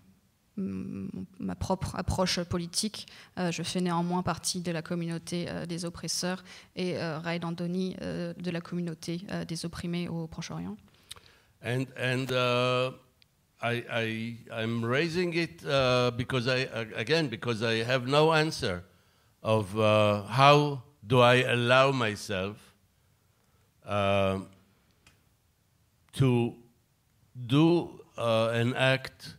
ma propre approche politique, euh, je fais néanmoins partie de la communauté euh, des oppresseurs et Raïd Andoni de la communauté des opprimés au Proche-Orient. And, and uh, I, I, I'm raising it uh, because I, again, because I have no answer of uh, how do I allow myself uh, to do uh, an act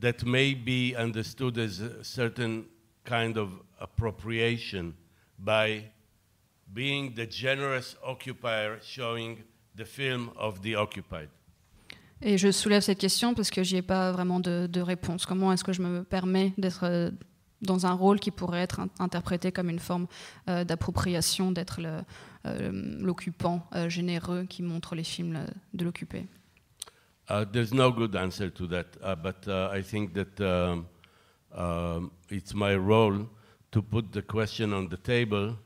that may be understood as a certain kind of appropriation by being the generous occupier showing the film of the occupied. Et je soulève cette question parce que j'ai pas vraiment de, de réponse. Comment est-ce que je me permets d'être euh, dans un rôle qui pourrait être interprété comme une forme euh, d'appropriation, d'être euh, l'occupant euh, généreux qui montre les films de l'occupé. Uh, there's no good answer to that, uh, but uh, I think that um, uh, it's my role to put the question on the table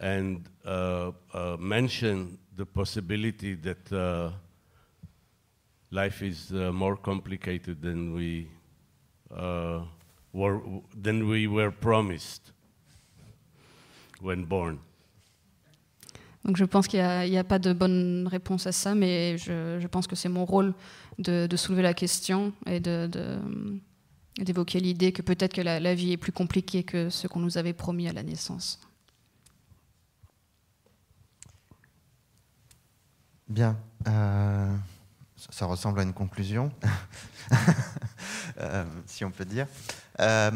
and uh, uh, mention the possibility that uh, life is uh, more complicated than we. Uh, we were promised when born. Donc je pense qu'il n'y a, pas de bonne réponse à ça, mais je, pense que c'est mon rôle de, soulever la question et d'évoquer de, l'idée que peut-être que la, vie est plus compliquée que ce qu'on nous avait promis à la naissance. Bien. Euh, ça ressemble à une conclusion, *laughs* euh, si on peut dire. Euh,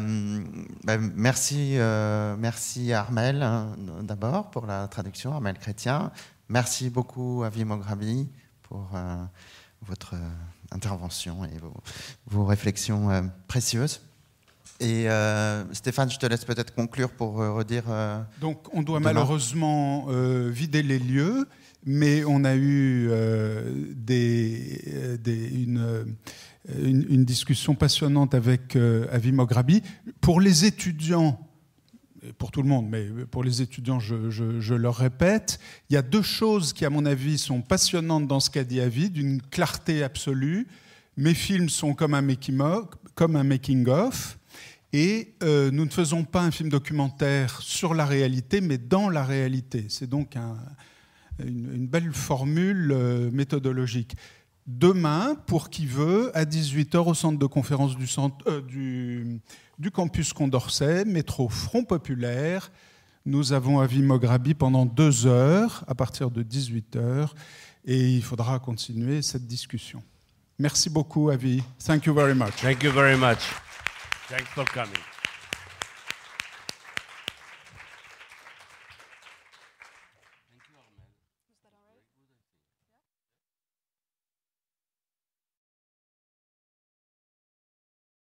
ben, merci, euh, merci à Armel hein, d'abord pour la traduction, Armel Chrétien. Merci beaucoup à Vimogravi pour votre intervention et vos, réflexions précieuses. Et Stéphane, je te laisse peut-être conclure pour redire. Donc, on doit malheureusement vider les lieux mais on a eu euh, des, euh, euh, une, discussion passionnante avec Avi Mograbi. Pour les étudiants, pour tout le monde, mais pour les étudiants, je, leur répète, il y a deux choses qui, à mon avis, sont passionnantes dans ce qu'a dit Avi, d'une clarté absolue. Mes films sont comme un making-of, comme un making of et nous ne faisons pas un film documentaire sur la réalité, mais dans la réalité. C'est donc un, une, belle formule euh, méthodologique demain, pour qui veut, à 18h au centre de conférence du, centre, euh, du, campus Condorcet, métro Front Populaire. Nous avons Avi Mograbi pendant deux heures, à partir de 18h, et il faudra continuer cette discussion. Merci beaucoup, Avi. Thank you very much. Thank you very much. Thanks for coming.